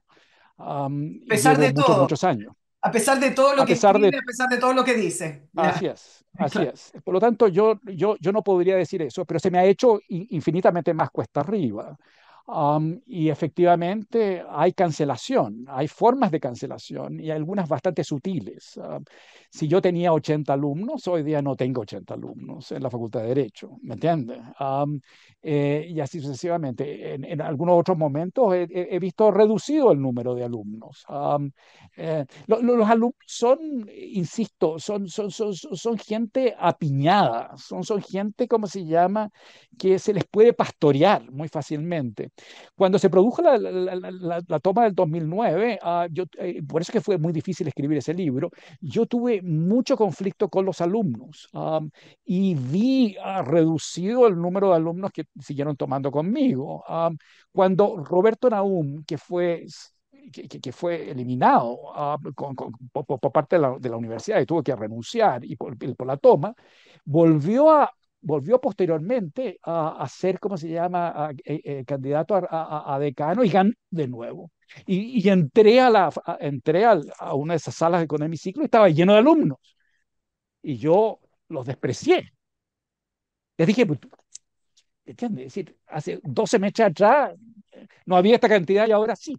a pesar de muchos, todo. Muchos años. A pesar de todo lo que a pesar de todo lo que dice. Gracias, es, Por lo tanto, yo, yo, yo no podría decir eso, pero se me ha hecho infinitamente más cuesta arriba y efectivamente hay cancelación, hay formas de cancelación y algunas bastante sutiles. si yo tenía 80 alumnos, hoy día no tengo 80 alumnos en la Facultad de Derecho, ¿me entiende? Eh, y así sucesivamente. En, algunos otros momentos he, visto reducido el número de alumnos. Eh, los alumnos son, insisto, son, son, son, son gente apiñada, son, son gente, como se llama, que se les puede pastorear muy fácilmente. Cuando se produjo la, toma del 2009, ah, yo, eh, por eso que fue muy difícil escribir ese libro, yo tuve mucho conflicto con los alumnos y vi ah, reducido el número de alumnos que siguieron tomando conmigo. cuando Roberto Naum, que fue que, fue eliminado por, parte de la, universidad y tuvo que renunciar y por la toma, volvió a, volvió posteriormente a, a ser, ¿cómo se llama?, eh, eh, candidato a, decano y ganó de nuevo. Y, entré, a, la, entré a, una de esas salas de economía y y estaba lleno de alumnos. Y yo los desprecié. Les dije, ¿entiendes? Pues, decir, hace 12 meses atrás eh, no había esta cantidad y ahora sí.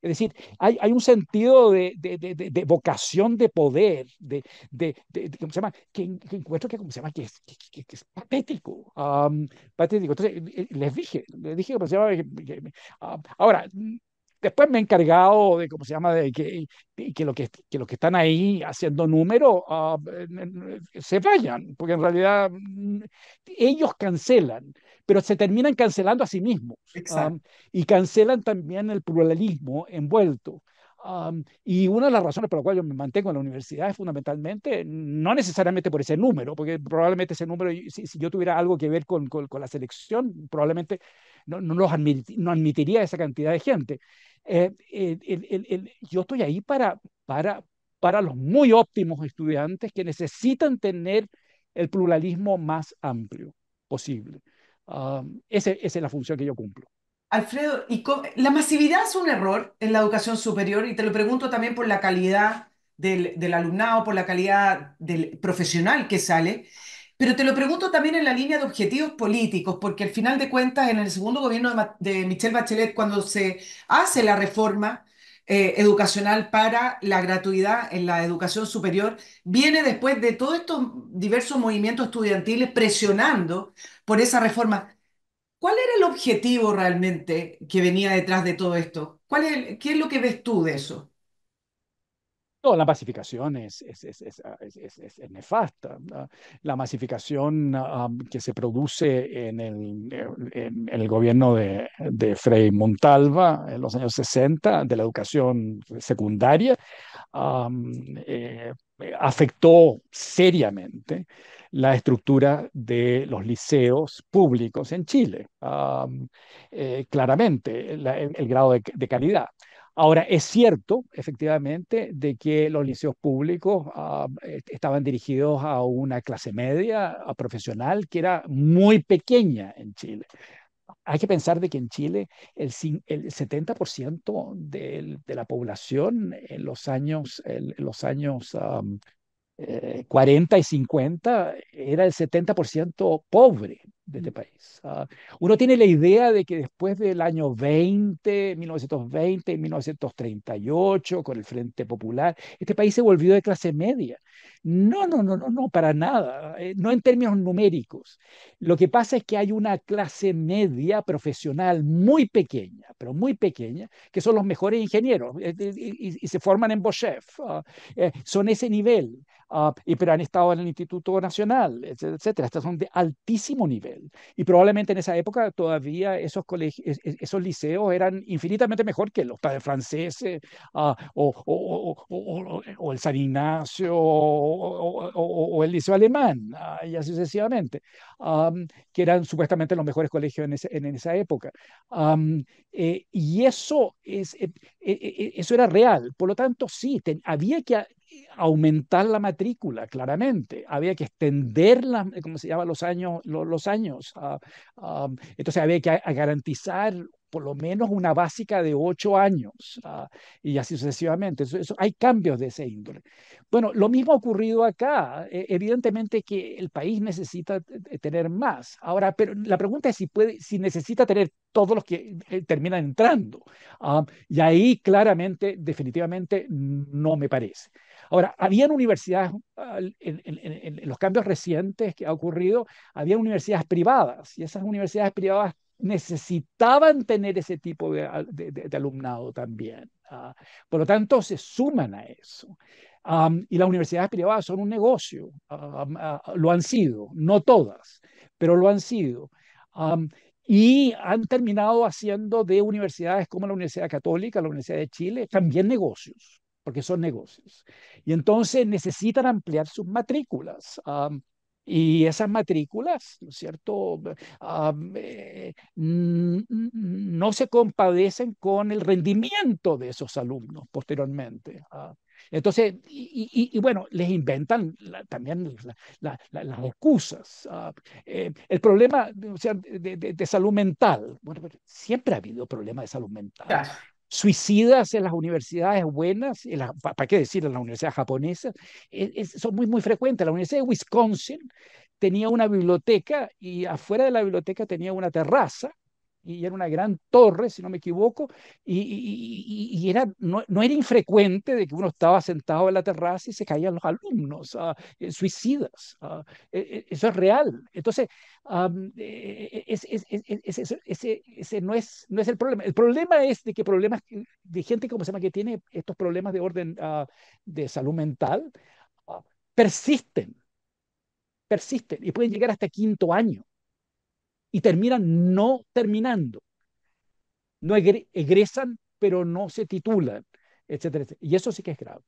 Es decir, hay, hay un sentido de, de, de, de, vocación de poder, de, ¿cómo se llama? Que, que encuentro que, ¿cómo se llama? Que es, que, es patético. patético. Entonces, eh, eh, les dije, les dije, ¿cómo se llama? ahora, Después me he encargado de, ¿cómo se llama?, de que, que, lo, que, que los que están ahí haciendo números ah, eh, se vayan, porque en realidad mm, ellos cancelan, pero se terminan cancelando a sí mismos. Ah, y cancelan también el pluralismo envuelto. Ah, y una de las razones por las cuales yo me mantengo en la universidad es fundamentalmente, no necesariamente por ese número, porque probablemente ese número, si, yo tuviera algo que ver con, con la selección, probablemente no, admitiría esa cantidad de gente. Eh, yo estoy ahí para, para, para los muy óptimos estudiantes que necesitan tener el pluralismo más amplio posible. Ah, esa, es la función que yo cumplo. Alfredo, la masividad es un error en la educación superior y te lo pregunto también por la calidad del, del, alumnado, por la calidad del profesional que sale. Pero te lo pregunto también en la línea de objetivos políticos, porque al final de cuentas, en el segundo gobierno de, Michelle Bachelet, cuando se hace la reforma eh, educacional para la gratuidad en la educación superior, viene después de todos estos diversos movimientos estudiantiles presionando por esa reforma. ¿Cuál era el objetivo realmente que venía detrás de todo esto? ¿Cuál ¿Qué es lo que ves tú de eso? la masificación es, ah, nefasta. La masificación ah, que se produce en el, eh, gobierno de, Frei Montalva en los años 60 de la educación secundaria eh, afectó seriamente la estructura de los liceos públicos en Chile, eh, claramente el, grado de calidad. Ahora, es cierto, efectivamente, de que los liceos públicos ah, eh, estaban dirigidos a una clase media, a profesional, que era muy pequeña en Chile. Hay que pensar de que en Chile el, 70% de, la población en los años, 40 eh, y 50 era el 70% pobre de este país. Ah, uno tiene la idea de que después del año 20, 1920 y 1938, con el Frente Popular, este país se volvió de clase media. No, no, no, no, no, para nada, eh, no en términos numéricos. Lo que pasa es que hay una clase media profesional muy pequeña, pero muy pequeña, que son los mejores ingenieros eh, eh, y, se forman en Boshev. Ah, son ese nivel, ah, y, pero han estado en el Instituto Nacional, etcétera, etcétera. Estas son de altísimo nivel y probablemente en esa época todavía esos, colegios, esos liceos eran infinitamente mejor que los franceses ah, o, el San Ignacio o, el liceo alemán, ya ah, y así sucesivamente, que eran supuestamente los mejores colegios en, esa época. Eh, y eso, es, eh, eh, eso era real. Por lo tanto, sí, había que aumentar la matrícula, claramente. Había que extender, eh, ¿cómo se llama?, los años. Los, años. Ah, ah, entonces había que garantizar por lo menos una básica de ocho años ah, y así sucesivamente. Eso, hay cambios de ese índole. Bueno, lo mismo ha ocurrido acá. Eh, evidentemente que el país necesita tener más. Ahora, pero la pregunta es si, puede, si necesita tener todos los que eh, terminan entrando. Ah, y ahí claramente, definitivamente, no me parece. Ahora, habían universidades, ah, en, los cambios recientes que ha ocurrido, había universidades privadas y esas universidades privadas necesitaban tener ese tipo de, de, alumnado también. Ah. por lo tanto, se suman a eso. y las universidades privadas son un negocio, ah, lo han sido, no todas, pero lo han sido. y han terminado haciendo de universidades como la Universidad Católica, la Universidad de Chile, también negocios, porque son negocios. Y entonces necesitan ampliar sus matrículas. Y esas matrículas, ¿no es cierto?, ah, eh, no se compadecen con el rendimiento de esos alumnos posteriormente. Ah. Entonces, y, bueno, les inventan también las excusas. el problema de, salud mental, siempre ha habido problemas de salud mental suicidas en las universidades buenas, ¿para qué decir en las universidades japonesas? E, son muy, muy frecuentes. La Universidad de Wisconsin tenía una biblioteca y afuera de la biblioteca tenía una terraza y era una gran torre, si no me equivoco, y, era, no, no, era infrecuente de que uno estaba sentado en la terraza y se caían los alumnos, ah, eh, suicidas. Ah, e, e, eso es real. Entonces, e, ese, ese, no, es, no es el problema. El problema es de que problemas de gente como se llama que tiene estos problemas de orden ah, de salud mental persisten, persisten y pueden llegar hasta quinto año y terminan no terminando. No egresan, pero no se titulan, etcétera, Y eso sí que es grave.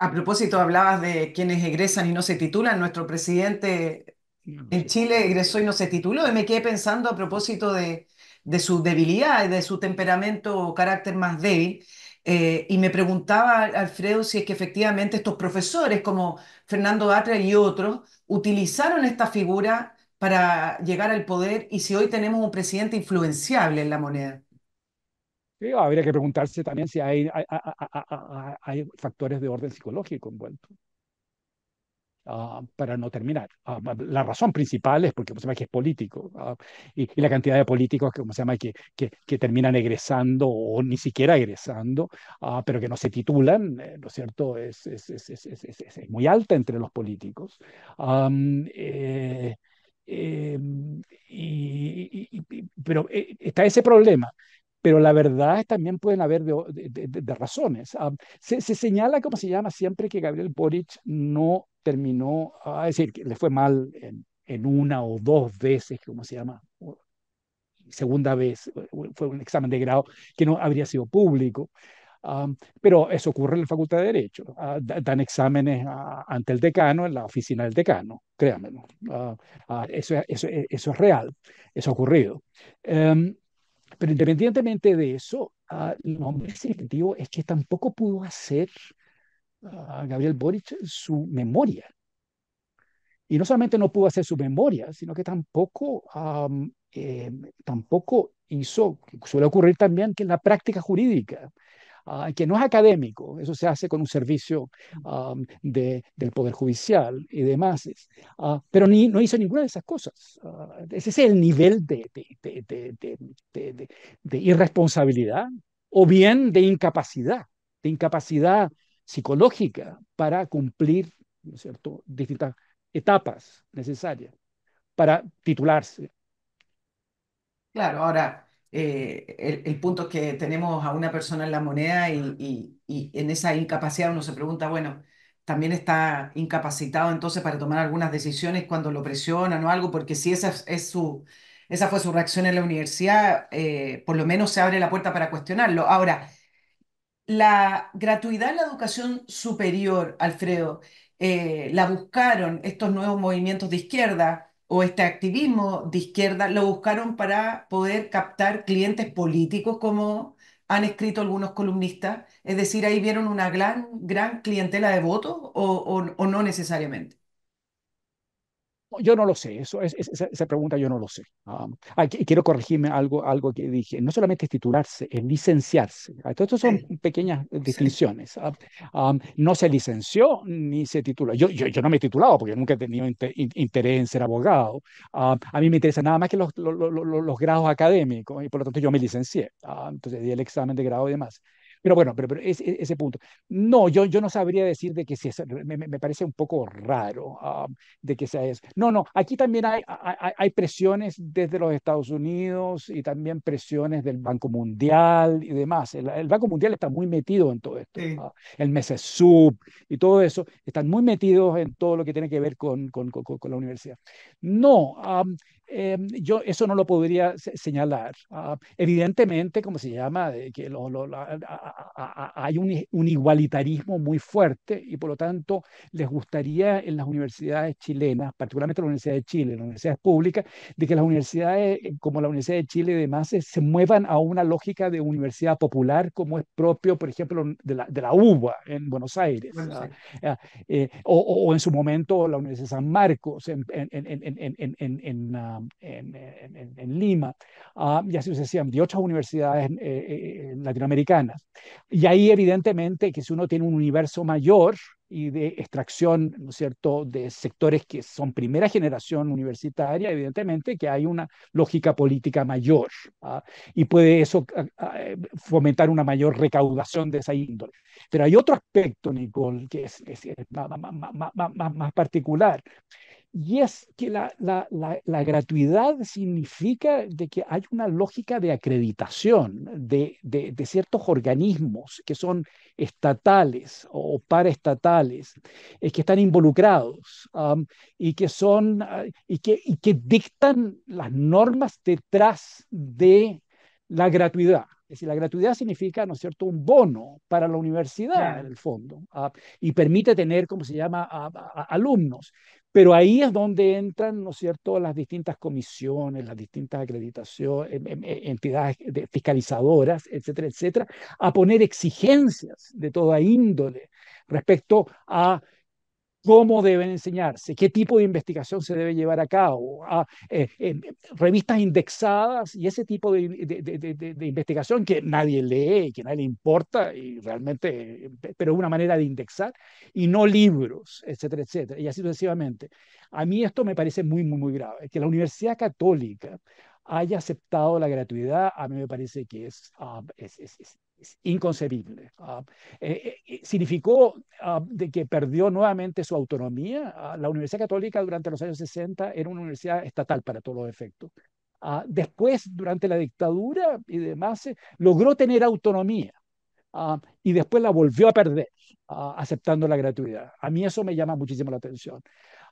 A propósito, hablabas de quienes egresan y no se titulan. Nuestro presidente en Chile egresó y no se tituló. Y me quedé pensando a propósito de, de su debilidad de su temperamento o carácter más débil. Eh, y me preguntaba, Alfredo, si es que efectivamente estos profesores como Fernando atria y otros utilizaron esta figura para llegar al poder y si hoy tenemos un presidente influenciable en la moneda? habría que preguntarse también si hay, hay, factores de orden psicológico envueltos. Ah, para no terminar. Ah, la razón principal es porque, se llama, es político. Ah, y, la cantidad de políticos que, como se llama, que, que, que terminan egresando o ni siquiera egresando, pero que no se titulan, eh, ¿no es cierto?, es, es, muy alta entre los políticos. Eh, Em, y, pero eh, está ese problema. Pero la verdad es también pueden haber de, de, razones. Ah, se, se, señala, como se llama siempre, que Gabriel Boric no terminó, a ah, decir, que le fue mal en, en, una o dos veces, como se llama, segunda vez, fue un examen de grado que no habría sido público pero eso ocurre en la Facultad de Derecho. Ah, dan exámenes ante el decano, en la oficina del decano, créanme, ah, ah, eso, eso, es real, eso ha ocurrido. Em, pero independientemente de eso, lo más significativo es que tampoco pudo hacer Gabriel Boric su memoria. Y no solamente no pudo hacer su memoria, sino que tampoco, em, tampoco hizo, suele ocurrir también que en la práctica jurídica, Ah, que no es académico, eso se hace con un servicio mm. de, del Poder Judicial y demás, ah, pero ni, no hizo ninguna de esas cosas. Ah, ese es el nivel de, de, de, irresponsabilidad o bien de incapacidad, de incapacidad psicológica para cumplir ¿no es cierto? distintas etapas necesarias para titularse. Claro, ahora eh, el, punto es que tenemos a una persona en la moneda y, en esa incapacidad uno se pregunta, bueno, también está incapacitado entonces para tomar algunas decisiones cuando lo presionan o algo, porque si esa, es esa fue su reacción en la universidad, eh, por lo menos se abre la puerta para cuestionarlo. Ahora, la gratuidad en la educación superior, Alfredo, eh, la buscaron estos nuevos movimientos de izquierda, o este activismo de izquierda lo buscaron para poder captar clientes políticos, como han escrito algunos columnistas. Es decir, ahí vieron una gran, gran clientela de votos o no necesariamente. Yo no lo sé, eso, es, esa, pregunta yo no lo sé. quiero corregirme algo, algo que dije. No solamente es titularse, es licenciarse. Ah, Estas son pequeñas eh, distinciones. Ah, no se licenció ni se tituló. Yo, yo, no me he titulado porque nunca he tenido interés en ser abogado. a mí me interesa nada más que los, grados académicos y por lo tanto yo me licencié. Ah, entonces di el examen de grado y demás. Pero bueno, pero, pero ese, punto. No, yo, yo no sabría decir de que si es, me, me, parece un poco raro ah, de que sea eso. No, no, aquí también hay, hay, presiones desde los Estados Unidos y también presiones del Banco Mundial y demás. El, Banco Mundial está muy metido en todo esto. Ah, el MESESUB y todo eso están muy metidos en todo lo que tiene que ver con, con, con, la universidad. No. Em, yo eso no lo podría señalar. Ah, evidentemente, como se llama, de que hay un, igualitarismo muy fuerte y por lo tanto les gustaría en las universidades chilenas, particularmente la Universidad de Chile, las universidades públicas, de que las universidades eh, como la Universidad de Chile y demás eh, se, muevan a una lógica de universidad popular como es propio, por ejemplo, de la, UBA en Buenos Aires, ah, ah, eh, o, en su momento la Universidad de San Marcos en, en, en, Lima, uh, y así sucesivamente, otras universidades eh, eh, eh, latinoamericanas. Y ahí evidentemente que si uno tiene un universo mayor y de extracción, ¿no es cierto?, de sectores que son primera generación universitaria, evidentemente que hay una lógica política mayor ¿ah? y puede eso ah, fomentar una mayor recaudación de esa índole. Pero hay otro aspecto, Nicole, que es, más, más, más, más particular, y es que la, la, la, gratuidad significa de que hay una lógica de acreditación de, de, ciertos organismos que son estatales o paraestatales, eh, que están involucrados um, y, que son, ah, y, que, y que dictan las normas detrás de la gratuidad. Es decir, la gratuidad significa, ¿no es cierto?, un bono para la universidad, en el fondo, ah, y permite tener, como se llama, alumnos. Pero ahí es donde entran, ¿no es cierto?, las distintas comisiones, las distintas acreditaciones, em, em, eh, entidades fiscalizadoras, etcétera, etcétera, a poner exigencias de toda índole respecto a cómo deben enseñarse, qué tipo de investigación se debe llevar a cabo, a, eh, revistas indexadas y ese tipo de, investigación que nadie lee, que nadie le importa, y realmente, eh, pero es una manera de indexar, y no libros, etcétera, etcétera, y así sucesivamente. A mí esto me parece muy, muy, muy grave, que la Universidad Católica haya aceptado la gratuidad, a mí me parece que es ah, inconcebible. Ah, eh, eh, eh, significó ah, de que perdió nuevamente su autonomía. Ah, la Universidad Católica durante los años 60 era una universidad estatal para todos los efectos. después, durante la dictadura y demás, logró tener autonomía y después la volvió a perder aceptando la gratuidad. A mí eso me llama muchísimo la atención.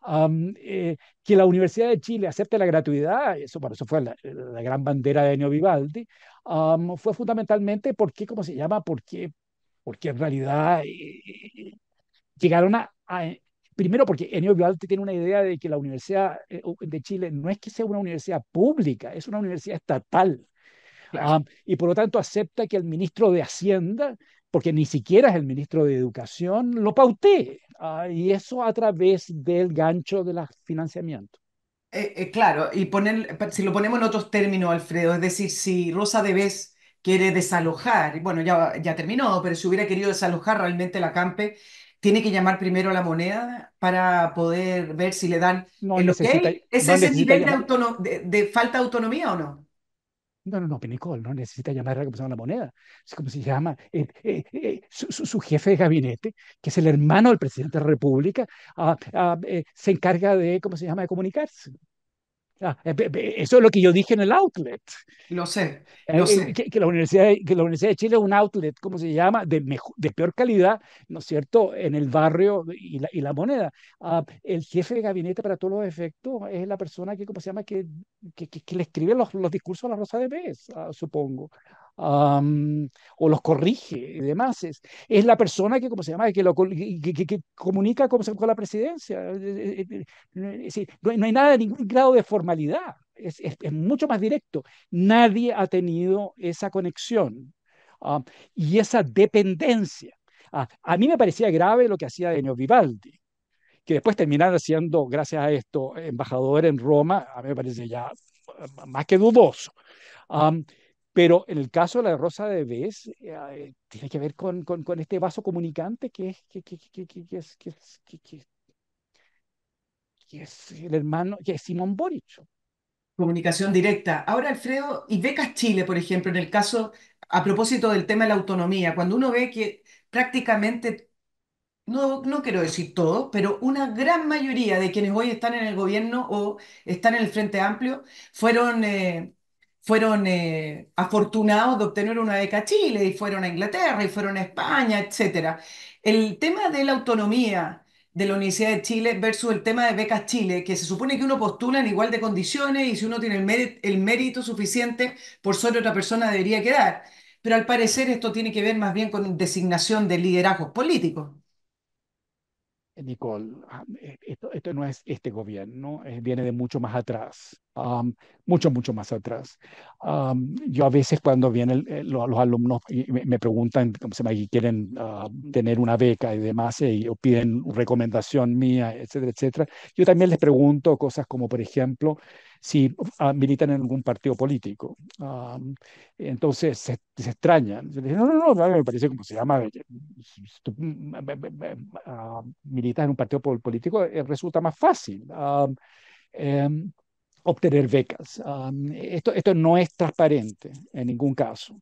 Eh, que la Universidad de Chile acepte la gratuidad, eso, bueno, eso fue la, gran bandera de neo Vivaldi, fue fundamentalmente porque, ¿cómo se llama? Porque, porque en realidad eh, eh, llegaron a, Primero porque Enio Vivaldi tiene una idea de que la Universidad de Chile no es que sea una universidad pública, es una universidad estatal. y por lo tanto acepta que el ministro de Hacienda porque ni siquiera es el ministro de Educación, lo pauté. Ah, y eso a través del gancho del financiamiento. Eh, eh, claro, y poner, si lo ponemos en otros términos, Alfredo, es decir, si Rosa De Vez quiere desalojar, bueno, ya, ya terminó, pero si hubiera querido desalojar realmente la Campe, tiene que llamar primero a la moneda para poder ver si le dan ¿Es ese nivel de, falta de autonomía o no? No, no, no, Nicole, no necesita llamar a la Comisión de la Moneda. Es como se llama eh, eh, eh, su, jefe de gabinete, que es el hermano del presidente de la República, se encarga de, ¿cómo se llama?, de comunicarse. Ah, eh, eso es lo que yo dije en el outlet. Lo sé. Eh, eh, que, la Universidad, que la Universidad de Chile es un outlet, ¿cómo se llama? De, mejor, de peor calidad, ¿no es cierto? En el barrio y la, y la moneda. Ah, el jefe de gabinete para todos los efectos es la persona que, ¿cómo se llama? Que, que, que le escribe los, los, discursos a la Rosa de Pez, ah, supongo o los corrige y demás. Es, es la persona que, ¿cómo se llama?, que, lo, comunica con, la presidencia. no, hay nada de ningún grado de formalidad, es, mucho más directo. Nadie ha tenido esa conexión y esa dependencia. Ah, a mí me parecía grave lo que hacía Enio Vivaldi que después terminara siendo, gracias a esto, embajador en Roma, a mí me parece ya eh, más que dudoso. Pero el caso de la rosa de ves eh, ah, eh, tiene que ver con, con, este vaso comunicante que es, que, el hermano, que es Simón Boric. Comunicación directa. Ahora, Alfredo, y becas Chile, por ejemplo, en el caso, a propósito del tema de la autonomía, cuando uno ve que prácticamente, no, no quiero decir todo, pero una gran mayoría de quienes hoy están en el gobierno o están en el Frente Amplio fueron eh, fueron eh, afortunados de obtener una beca Chile y fueron a Inglaterra y fueron a España, etc. El tema de la autonomía de la Universidad de Chile versus el tema de becas Chile, que se supone que uno postula en igual de condiciones y si uno tiene el, mérito, suficiente, por ser otra persona debería quedar. Pero al parecer esto tiene que ver más bien con designación de liderazgos políticos. Nicole, ah, eh, esto, no es este gobierno, eh, viene de mucho más atrás, mucho, mucho más atrás. yo a veces cuando vienen eh, los, alumnos y me, preguntan cómo se llama, quieren ah, tener una beca y demás, y, o piden recomendación mía, etcétera, etcétera, yo también les pregunto cosas como, por ejemplo, si militan en algún partido político. entonces se, extrañan. no, no, no, me parece como se llama si tú, militas en un partido político, eh, resulta más fácil. Em, obtener becas. esto, esto no es transparente en ningún caso.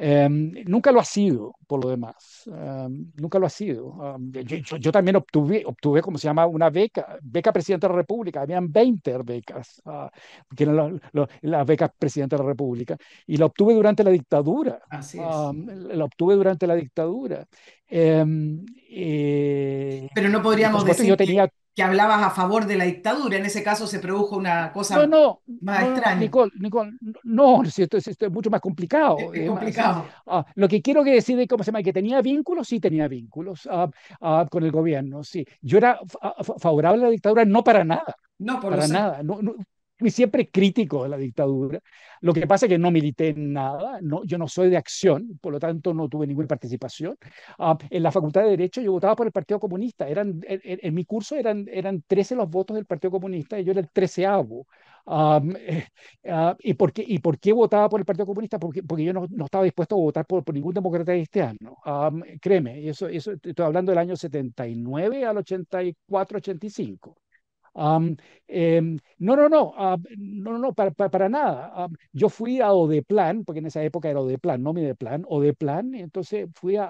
Em, nunca lo ha sido, por lo demás. Em, nunca lo ha sido. Em, yo, también obtuve, obtuve, como se llama, una beca, beca Presidente de la República. Habían 20 becas, ah, que eran las becas Presidente de la República, y la obtuve durante la dictadura. Así es. la obtuve durante la dictadura. Eh, Pero no podríamos decir. Yo tenía que hablabas a favor de la dictadura. En ese caso se produjo una cosa no, no, más no, extraña. Nicole, Nicole, no, esto, es mucho más complicado. Es, eh, complicado. Ah, ah, lo que quiero decir decir cómo se llama, que tenía vínculos, sí tenía vínculos ah, con el gobierno, sí. Yo era favorable a la dictadura, no para nada. No, para nada. no, siempre crítico de la dictadura. Lo que pasa es que no milité en nada, no, yo no soy de acción, por lo tanto no tuve ninguna participación. Ah, en la Facultad de Derecho yo votaba por el Partido Comunista, eran, en, mi curso eran, eran 13 los votos del Partido Comunista y yo era el treceavo. Um, ¿y, por qué, ¿Y por qué votaba por el Partido Comunista? Porque, porque yo no, no estaba dispuesto a votar por, por ningún demócrata este año, créeme, eso, eso, estoy hablando del año 79 al 84, 85. Em, no, no, ah, no, no, no, para, nada. yo fui a Odeplan, porque en esa época era Odeplan, no Mideplan, Odeplan, y entonces fui a,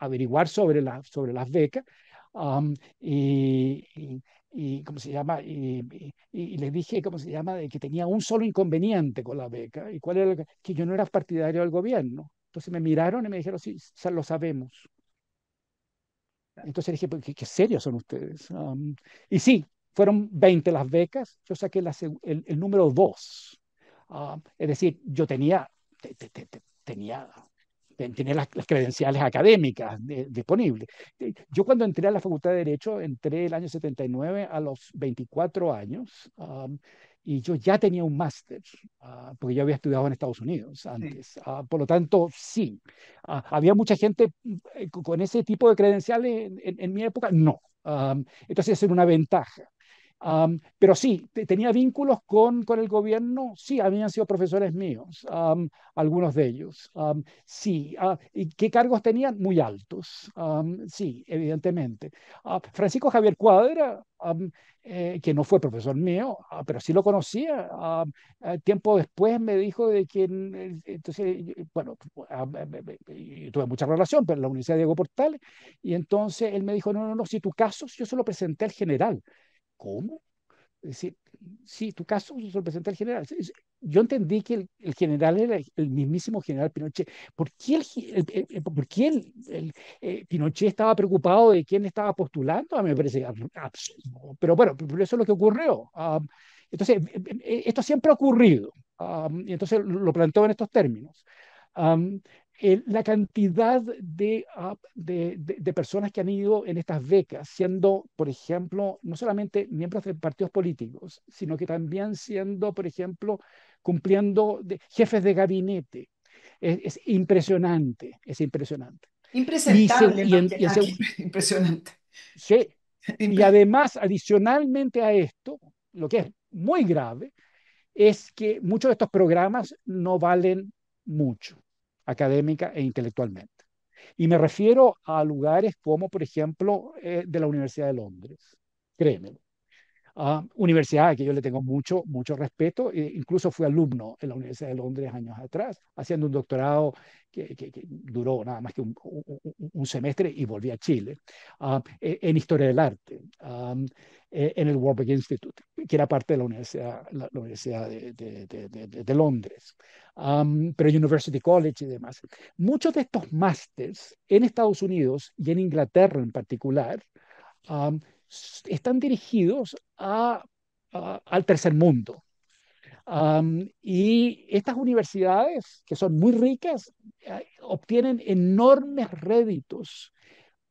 averiguar sobre, la, sobre las becas y, y, ¿cómo se llama? Y, les dije, ¿cómo se llama?, de que tenía un solo inconveniente con la beca, y cuál que yo no era partidario del gobierno. Entonces me miraron y me dijeron, sí, lo sabemos. Entonces dije, pues, ¿qué, serios son ustedes? y sí, fueron 20 las becas, yo saqué la, el, número 2. es decir, yo tenía, tenía, tenía las, credenciales académicas disponibles. Yo cuando entré a la Facultad de Derecho, entré el año 79 a los 24 años y yo ya tenía un máster, ah, porque yo había estudiado en Estados Unidos antes. Ah, por lo tanto, sí. Ah, ¿Había mucha gente eh, con ese tipo de credenciales en, mi época? No. Entonces, entonces, era una ventaja pero sí, tenía vínculos con, con el gobierno, sí, habían sido profesores míos, algunos de ellos, sí. Ah, ¿Y qué cargos tenían? Muy altos, sí, evidentemente. Ah, Francisco Javier Cuadra, eh, que no fue profesor mío, ah, pero sí lo conocía, eh, tiempo después me dijo de quién mm, eh, entonces, bueno, tuve mucha relación, pero en la Universidad de Diego Portales, y entonces él me dijo, no, no, no, si tu caso, yo se lo presenté al general. ¿Cómo? Es decir, sí, tu caso representa al general. Yo entendí que el, general era el, mismísimo general Pinochet. ¿Por qué, el, por eh, Pinochet estaba preocupado de quién estaba postulando? A mí me parece absurdo. Pero bueno, eso es lo que ocurrió. entonces, em, em, eh, esto siempre ha ocurrido. y entonces lo planteo en estos términos la cantidad ah, de, de, personas que han ido en estas becas, siendo, por ejemplo, no solamente miembros de partidos políticos, sino que también siendo, por ejemplo, cumpliendo jefes de gabinete. Es, impresionante, es impresionante. impresionante. Sí. Y además, adicionalmente a esto, lo que es muy grave, es que muchos de estos programas no valen mucho académica e intelectualmente. Y me refiero a lugares como, por ejemplo, eh, de la Universidad de Londres, créeme universidad a que yo le tengo mucho, mucho respeto. E incluso fui alumno en la Universidad de Londres años atrás, haciendo un doctorado que, duró nada más que un, semestre y volví a Chile, ah, e, en historia del arte, ah, e, en el Warburg Institute, que era parte de la Universidad, la, universidad de, de, de, Londres, ah, pero University College y demás. Muchos de estos másters en Estados Unidos y en Inglaterra en particular, están dirigidos al tercer mundo. y estas universidades, que son muy ricas, eh, obtienen enormes réditos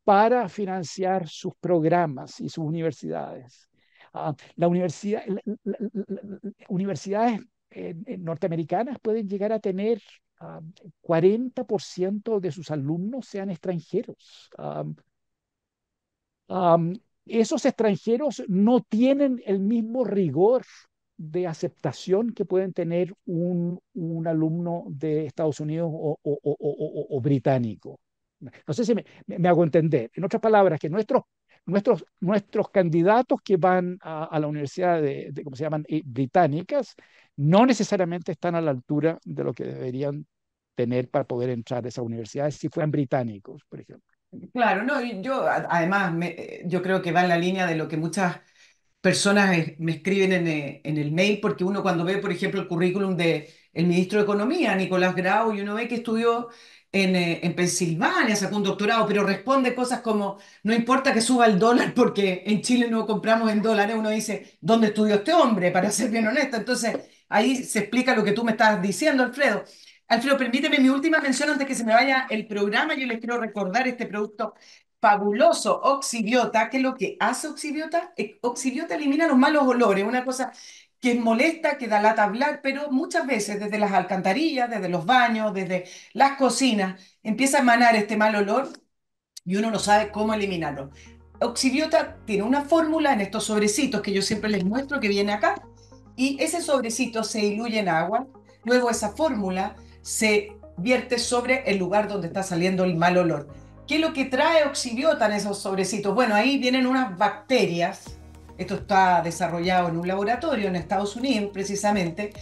para financiar sus programas y sus universidades. las ah, la universidad, universidades norteamericanas pueden llegar a tener 40% ah, de sus alumnos sean extranjeros. Ah, esos extranjeros no tienen el mismo rigor de aceptación que pueden tener un, alumno de Estados Unidos o, británico. No sé si me, hago entender. En otras palabras, que nuestros, nuestros, nuestros candidatos que van a, la universidad de, ¿cómo se llaman?, eh, británicas, no necesariamente están a la altura de lo que deberían tener para poder entrar a esa universidad, si fueran británicos, por ejemplo. Claro, no, yo además me- eh, yo creo que va en la línea de lo que muchas personas me escriben eh, en, el mail, porque uno cuando ve, por ejemplo, el currículum del ministro de Economía, Nicolás Grau, y uno ve que estudió eh, en, Pensilvania, sacó un doctorado, pero responde cosas como, no importa que suba el dólar porque en Chile no compramos en dólares, uno dice, ¿dónde estudió este hombre? Para ser bien honesto. Entonces, ahí se explica lo que tú me estás diciendo, Alfredo. Alfredo, permíteme mi última mención antes que se me vaya el programa. Yo les quiero recordar este producto fabuloso, Oxibiota, que lo que hace Oxibiota, Oxibiota elimina los malos olores, una cosa que es molesta, que da lata hablar, pero muchas veces desde las alcantarillas, desde los baños, desde las cocinas, empieza a emanar este mal olor y uno no sabe cómo eliminarlo. Oxibiota tiene una fórmula en estos sobrecitos que yo siempre les muestro que viene acá y ese sobrecito se diluye en agua, luego esa fórmula se vierte sobre el lugar donde está saliendo el mal olor. ¿Qué es lo que trae oxibiotan esos sobrecitos? Bueno, ahí vienen unas bacterias. Esto está desarrollado en un laboratorio en Estados Unidos, precisamente.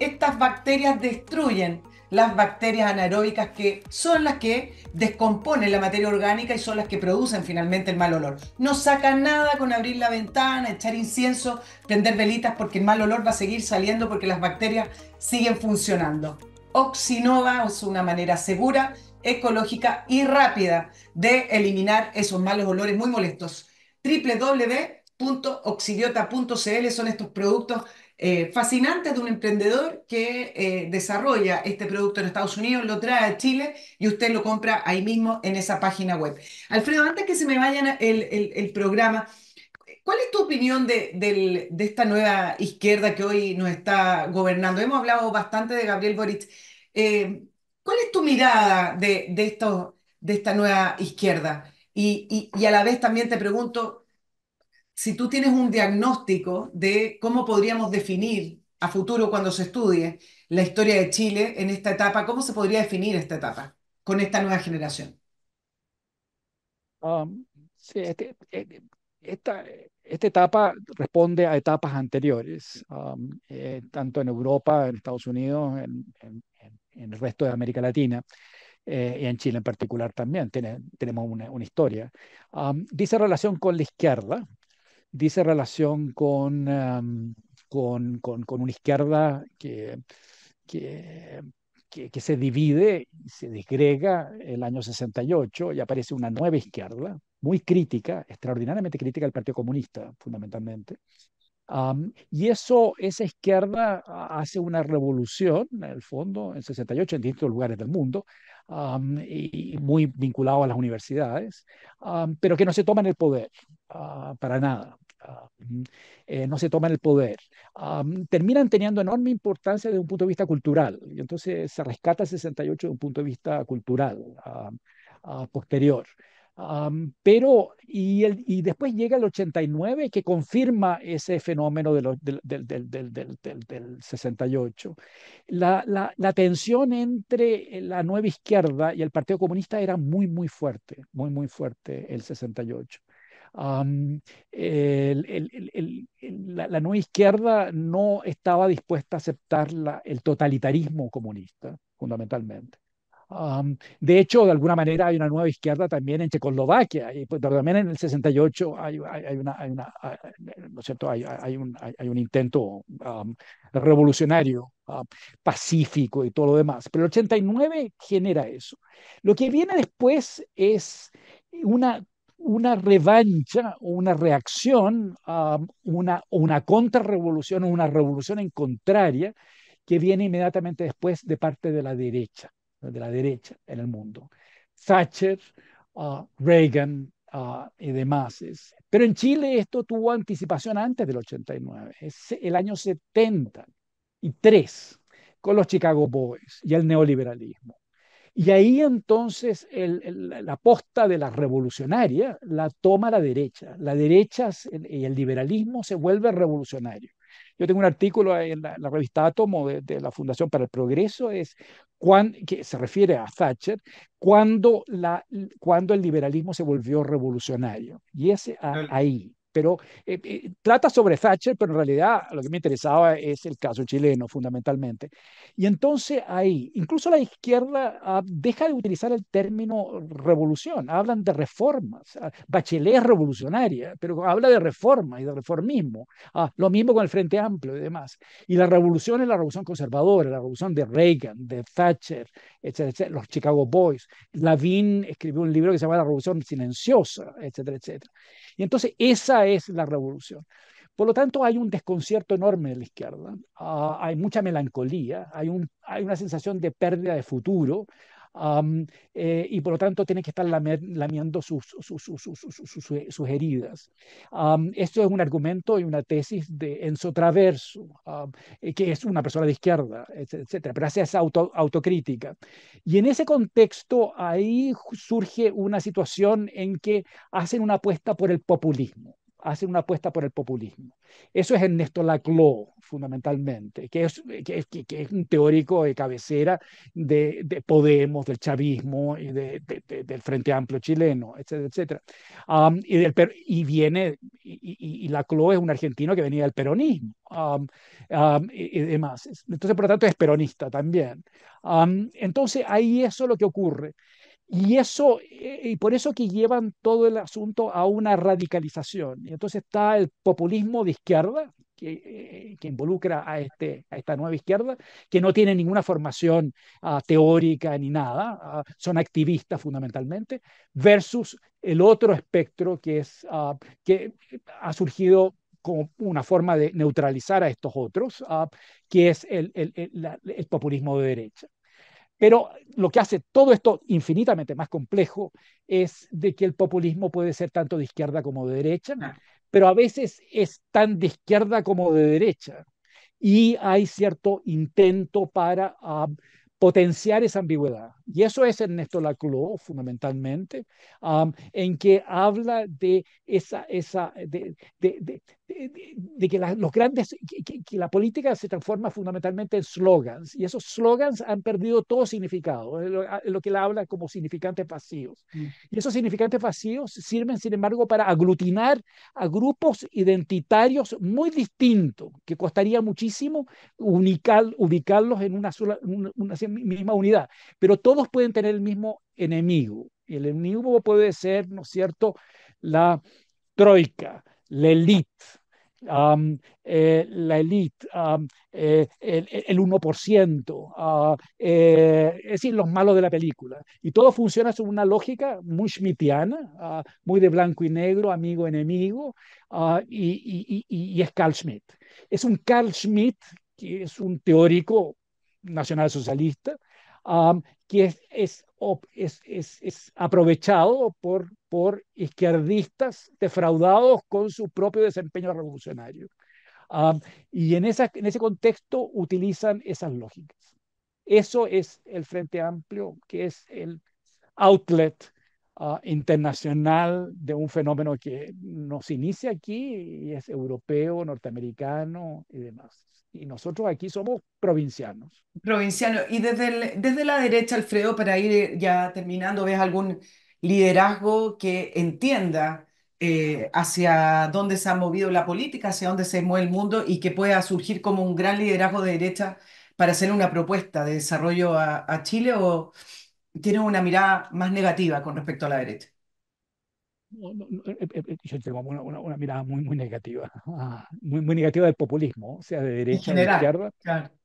Estas bacterias destruyen las bacterias anaeróbicas que son las que descomponen la materia orgánica y son las que producen finalmente el mal olor. No saca nada con abrir la ventana, echar incienso, prender velitas porque el mal olor va a seguir saliendo porque las bacterias siguen funcionando. Oxinova es una manera segura, ecológica y rápida de eliminar esos malos olores muy molestos. www.oxidiota.cl son estos productos eh, fascinantes de un emprendedor que eh, desarrolla este producto en Estados Unidos, lo trae a Chile y usted lo compra ahí mismo en esa página web. Alfredo, antes que se me vaya el programa, ¿Cuál es tu opinión de, esta nueva izquierda que hoy nos está gobernando? Hemos hablado bastante de Gabriel Boric. Eh, ¿Cuál es tu mirada de, esto, de esta nueva izquierda? Y, a la vez también te pregunto si tú tienes un diagnóstico de cómo podríamos definir a futuro cuando se estudie la historia de Chile en esta etapa, ¿cómo se podría definir esta etapa con esta nueva generación? Um, esta, esta etapa responde a etapas anteriores, eh, tanto en Europa, en Estados Unidos, en, el resto de América Latina eh, y en Chile en particular también. tenemos una, historia. dice relación con la izquierda, dice relación con, con, con, una izquierda que, que se divide y se desgrega el año 68 y aparece una nueva izquierda, muy crítica, extraordinariamente crítica al Partido Comunista, fundamentalmente. y eso, esa izquierda hace una revolución, en el fondo, en 68, en distintos lugares del mundo, y muy vinculado a las universidades, pero que no se toman el poder ah, para nada. Eh, no se toman el poder, terminan teniendo enorme importancia desde un punto de vista cultural. Y entonces se rescata el 68 desde un punto de vista cultural ah, posterior pero, y, después llega el 89 que confirma ese fenómeno del, 68. La, la, tensión entre la nueva izquierda y el Partido Comunista era muy, muy fuerte, muy, muy fuerte el 68. la, nueva izquierda no estaba dispuesta a aceptar el totalitarismo comunista, fundamentalmente de hecho, de alguna manera hay una nueva izquierda también en Checoslovaquia, y, pues, pero también en el 68 hay, hay, hay un, intento revolucionario, pacífico y todo lo demás. Pero el 89 genera eso. Lo que viene después es una una revancha, una reacción, una, una contrarrevolución, una revolución en contraria que viene inmediatamente después de parte de la derecha de la derecha en el mundo. Thatcher, ah, Reagan ah, y demás. Pero en Chile esto tuvo anticipación antes del 89, es el año 73, con los Chicago Boys y el neoliberalismo. Y ahí entonces la posta de la revolucionaria la toma la derecha. La derecha y el liberalismo se vuelve revolucionario. Yo tengo un artículo en la, revista Átomo de, de, la Fundación para el Progreso, es que se refiere a Thatcher, cuando, la, cuando el liberalismo se volvió revolucionario. Y ese ahí. Pero eh, eh, trata sobre Thatcher, pero en realidad lo que me interesaba es el caso chileno, fundamentalmente. Y entonces ahí, incluso la izquierda ah, deja de utilizar el término revolución, hablan de reformas. Ah, bachelet es revolucionaria, pero habla de reforma y de reformismo. Ah, lo mismo con el Frente Amplio y demás. Y la revolución es la revolución conservadora, la revolución de Reagan, de Thatcher, etcétera, etcétera los Chicago Boys. Lavín escribió un libro que se llama La Revolución Silenciosa, etcétera, etcétera. Y entonces esa es la revolución. Por lo tanto, hay un desconcierto enorme de la izquierda, ah, hay mucha melancolía, hay, una sensación de pérdida de futuro, eh, y por lo tanto tiene que estar lamiendo sus, heridas. esto es un argumento y una tesis de Enzo Traverso, eh, que es una persona de izquierda, etcétera, pero hace esa autocrítica. Y en ese contexto ahí surge una situación en que hacen una apuesta por el populismo hacen una apuesta por el populismo. Eso es Ernesto Laclau, fundamentalmente, que es, que, es un teórico de cabecera de, Podemos, del chavismo, y del Frente Amplio chileno, etcétera, etcétera. y, viene, y, y, Laclau es un argentino que venía del peronismo y, y, demás. Entonces, por lo tanto, es peronista también. entonces, ahí eso es lo que ocurre. Y eso, eh, y por eso que llevan todo el asunto a una radicalización. Y entonces está el populismo de izquierda, que, eh, que involucra a, este, a esta nueva izquierda, que no tiene ninguna formación ah, teórica ni nada, ah, son activistas fundamentalmente, versus el otro espectro que, es, ah, que ha surgido como una forma de neutralizar a estos otros, que es el, el, el populismo de derecha. Pero lo que hace todo esto infinitamente más complejo es de que el populismo puede ser tanto de izquierda como de derecha, pero a veces es tan de izquierda como de derecha. Y hay cierto intento para ah, potenciar esa ambigüedad. Y eso es Ernesto Laclau, fundamentalmente, en que habla de esa, esa de, eh, de, que la, los grandes, la política se transforma fundamentalmente en slogans y esos slogans han perdido todo significado, lo, que él habla como significantes vacíos. Mm. Y esos significantes vacíos sirven, sin embargo, para aglutinar a grupos identitarios muy distintos, que costaría muchísimo ubicarlos en una, misma unidad, pero todos pueden tener el mismo enemigo. Y el enemigo puede ser, ¿no es cierto?, la troika la élite, eh, la élite, eh, el, 1%, ah, eh, es decir, los malos de la película. Y todo funciona sobre una lógica muy schmittiana, ah, muy de blanco y negro, amigo-enemigo, ah, y, y, y, es Carl Schmitt. Es un Carl Schmitt que es un teórico nacionalsocialista, que es, es, aprovechado por, por, izquierdistas defraudados con su propio desempeño revolucionario. y en, esa, en ese contexto utilizan esas lógicas. Eso es el Frente Amplio, que es el outlet Ah, internacional de un fenómeno que nos inicia aquí y es europeo, norteamericano y demás. Y nosotros aquí somos provincianos. Provincianos. Y desde, desde la derecha, Alfredo, para ir ya terminando, ¿ves algún liderazgo que entienda eh, hacia dónde se ha movido la política, hacia dónde se mueve el mundo y que pueda surgir como un gran liderazgo de derecha para hacer una propuesta de desarrollo a, a Chile o tiene una mirada más negativa con respecto a la derecha. Eh, eh, eh, yo tengo una, mirada muy, muy negativa, ah, muy, muy negativa del populismo, o sea, de derecha, y de izquierda.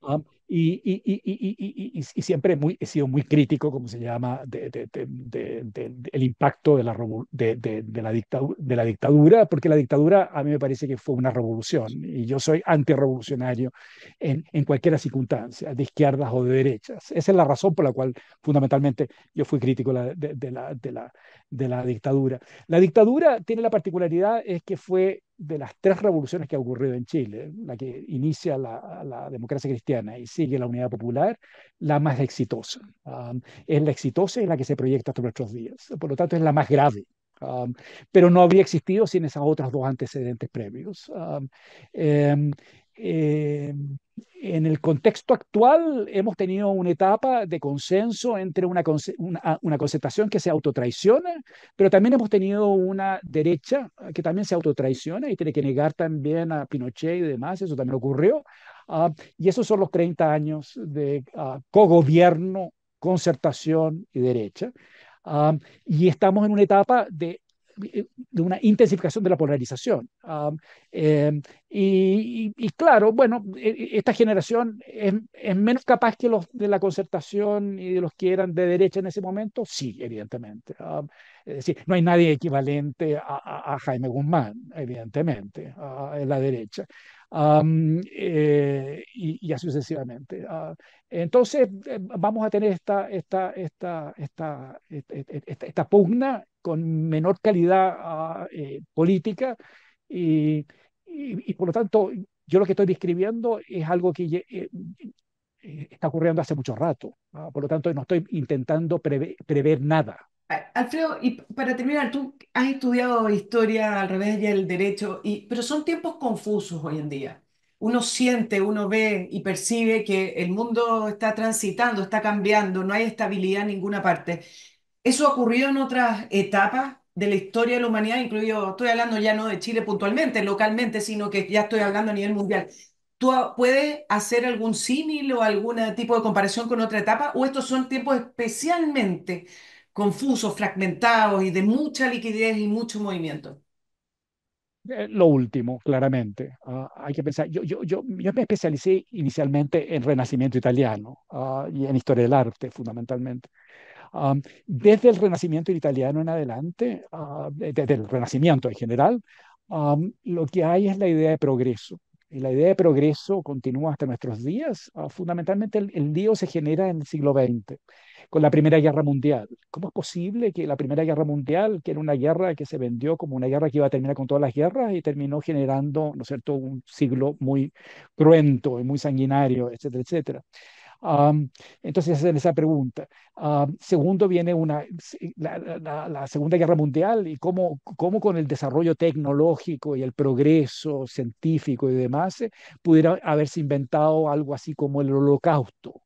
Ah, y, siempre muy, he sido muy crítico, como se llama, del de, impacto de la, dictadura, de la dictadura, porque la dictadura a mí me parece que fue una revolución y yo soy antirrevolucionario en, en cualquier circunstancia, de izquierdas o de derechas. Esa es la razón por la cual fundamentalmente yo fui crítico la, de, la, de, la, de la dictadura. La dictadura tiene la particularidad es que fue de las tres revoluciones que ha ocurrido en Chile, la que inicia la, democracia cristiana y sigue la unidad popular, la más exitosa. Um, es la exitosa y la que se proyecta hasta nuestros días. Por lo tanto, es la más grave. Um, pero no habría existido sin esas otras dos antecedentes previos. Um, em, eh, en el contexto actual hemos tenido una etapa de consenso entre una, ah, una, concertación que se autotraiciona, pero también hemos tenido una derecha que también se autotraiciona y tiene que negar también a Pinochet y demás, eso también ocurrió. Ah, y esos son los 30 años de ah, cogobierno, concertación y derecha. y estamos en una etapa de de una intensificación de la polarización. Em, y, claro, bueno, e, e, esta generación es, menos capaz que los de la concertación y de los que eran de derecha en ese momento, sí, evidentemente. es decir, no hay nadie equivalente a, Jaime Guzmán, evidentemente, en la derecha. Eh, y, así sucesivamente. Ah, entonces, eh, vamos a tener esta, esta, esta, esta, esta, pugna con menor calidad ah, eh, política y, y, por lo tanto, yo lo que estoy describiendo es algo que está ocurriendo hace mucho rato. Ah, por lo tanto, no estoy intentando prever nada. Alfredo, y para terminar, tú has estudiado historia al revés y el derecho, y, pero son tiempos confusos hoy en día. Uno siente, uno ve y percibe que el mundo está transitando, está cambiando, no hay estabilidad en ninguna parte. ¿Eso ha ocurrido en otras etapas de la historia de la humanidad, incluido, estoy hablando ya no de Chile puntualmente, localmente, sino que ya estoy hablando a nivel mundial? ¿Tú puedes hacer algún símil o algún tipo de comparación con otra etapa? ¿O estos son tiempos especialmente confusos, fragmentados y de mucha liquidez y mucho movimiento. Eh, lo último, claramente. Ah, hay que pensar, yo, yo, yo, me especialicé inicialmente en Renacimiento italiano ah, y en historia del arte, fundamentalmente. Ah, desde el Renacimiento italiano en adelante, desde el Renacimiento en general, lo que hay es la idea de progreso. Eh, la idea de progreso continúa hasta nuestros días. Ah, fundamentalmente el, lío se genera en el siglo XX, con la Primera Guerra Mundial. ¿Cómo es posible que la Primera Guerra Mundial, que era una guerra que se vendió como una guerra que iba a terminar con todas las guerras y terminó generando, ¿no un siglo muy cruento y muy sanguinario, etcétera, etcétera entonces hacen esa pregunta. segundo viene una, la, Segunda Guerra Mundial y cómo, cómo con el desarrollo tecnológico y el progreso científico y demás eh, pudiera haberse inventado algo así como el holocausto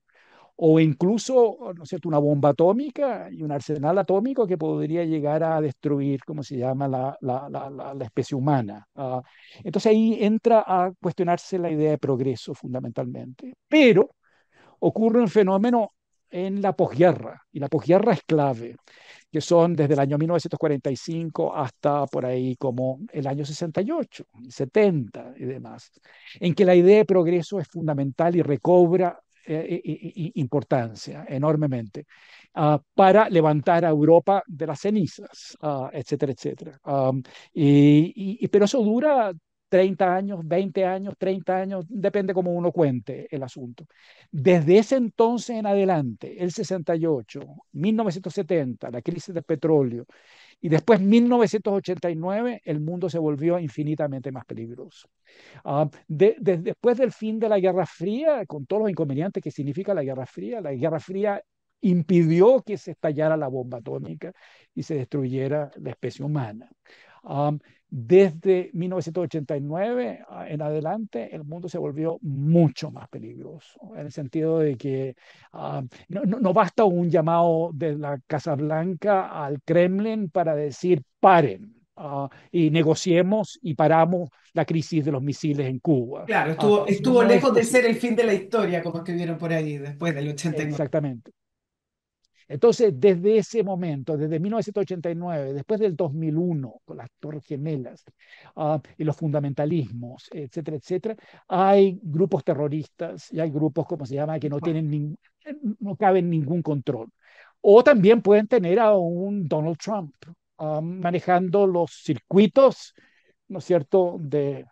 o incluso, ¿no es cierto?, una bomba atómica y un arsenal atómico que podría llegar a destruir, como se llama, la, la, la, la especie humana. Ah, entonces ahí entra a cuestionarse la idea de progreso fundamentalmente. Pero ocurre un fenómeno en la posguerra, y la posguerra es clave, que son desde el año 1945 hasta por ahí como el año 68, 70 y demás, en que la idea de progreso es fundamental y recobra eh, eh, eh, importancia enormemente ah, para levantar a Europa de las cenizas, ah, etcétera, etcétera. Ah, y, pero eso dura 30 años, 20 años, 30 años, depende como uno cuente el asunto. Desde ese entonces en adelante, el 68, 1970, la crisis del petróleo, y después 1989, el mundo se volvió infinitamente más peligroso. Ah, después del fin de la Guerra Fría, con todos los inconvenientes que significa la Guerra Fría, la Guerra Fría impidió que se estallara la bomba atómica y se destruyera la especie humana desde 1989 ah, en adelante, el mundo se volvió mucho más peligroso, en el sentido de que no, basta un llamado de la Casa Blanca al Kremlin para decir paren. Ah, y negociemos y paramos la crisis de los misiles en Cuba. Claro, ah, estuvo, lejos de ser el fin de la historia, como vieron por ahí después del 89. Exactamente, entonces, desde ese momento, desde 1989, después del 2001, con las Torres Gemelas ah, y los fundamentalismos, etcétera, etcétera, hay grupos terroristas y hay grupos, como se llama, que no, tienen no caben ningún control. O también pueden tener a un Donald Trump ah, manejando los circuitos, ¿no es cierto?, de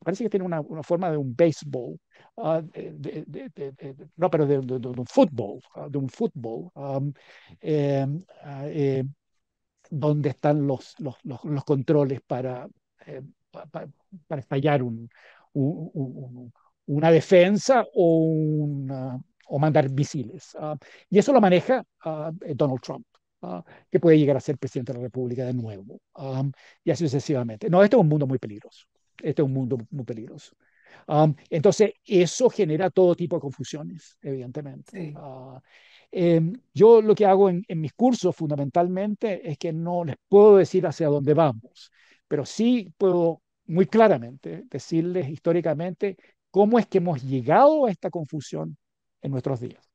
parece que tiene una, forma de un béisbol, ah, no, pero de, un fútbol, de un fútbol, ah, em, ah, em, donde están los, los, los, controles para, em, para, estallar un, una defensa o, o mandar misiles. y eso lo maneja Donald Trump. que puede llegar a ser presidente de la República de nuevo, y así sucesivamente. No, este es un mundo muy peligroso este es un mundo muy peligroso. Um, entonces, eso genera todo tipo de confusiones, evidentemente. Ah, em, yo lo que hago en, mis cursos fundamentalmente es que no les puedo decir hacia dónde vamos, pero sí puedo muy claramente decirles históricamente cómo es que hemos llegado a esta confusión en nuestros días.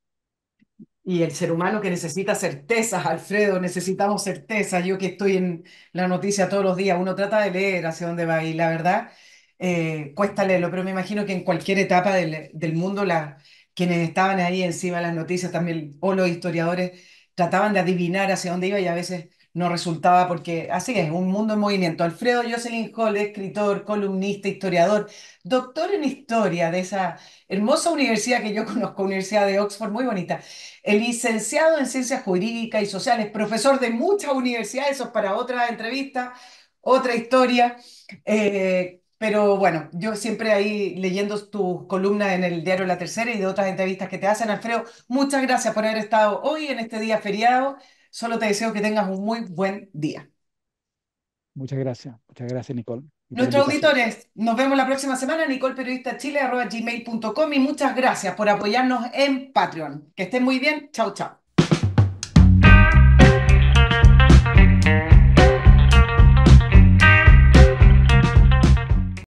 Y el ser humano que necesita certezas, Alfredo, necesitamos certezas. Yo que estoy en la noticia todos los días, uno trata de leer hacia dónde va y la verdad eh, cuesta leerlo, pero me imagino que en cualquier etapa del, mundo la, quienes estaban ahí encima de las noticias también, o los historiadores, trataban de adivinar hacia dónde iba y a veces no resultaba porque así es, un mundo en movimiento. Alfredo Jocelyn Hall, escritor, columnista, historiador, doctor en historia de esa hermosa universidad que yo conozco, Universidad de Oxford, muy bonita. El eh, licenciado en ciencias jurídicas y sociales, profesor de muchas universidades, eso es para otra entrevista, otra historia. Eh, pero bueno, yo siempre ahí leyendo tus columnas en el diario La Tercera y de otras entrevistas que te hacen, Alfredo, muchas gracias por haber estado hoy en este día feriado. Solo te deseo que tengas un muy buen día. Muchas gracias, muchas gracias Nicole. Nuestros auditores, nos vemos la próxima semana, gmail.com y muchas gracias por apoyarnos en Patreon. Que estén muy bien, chao, chao.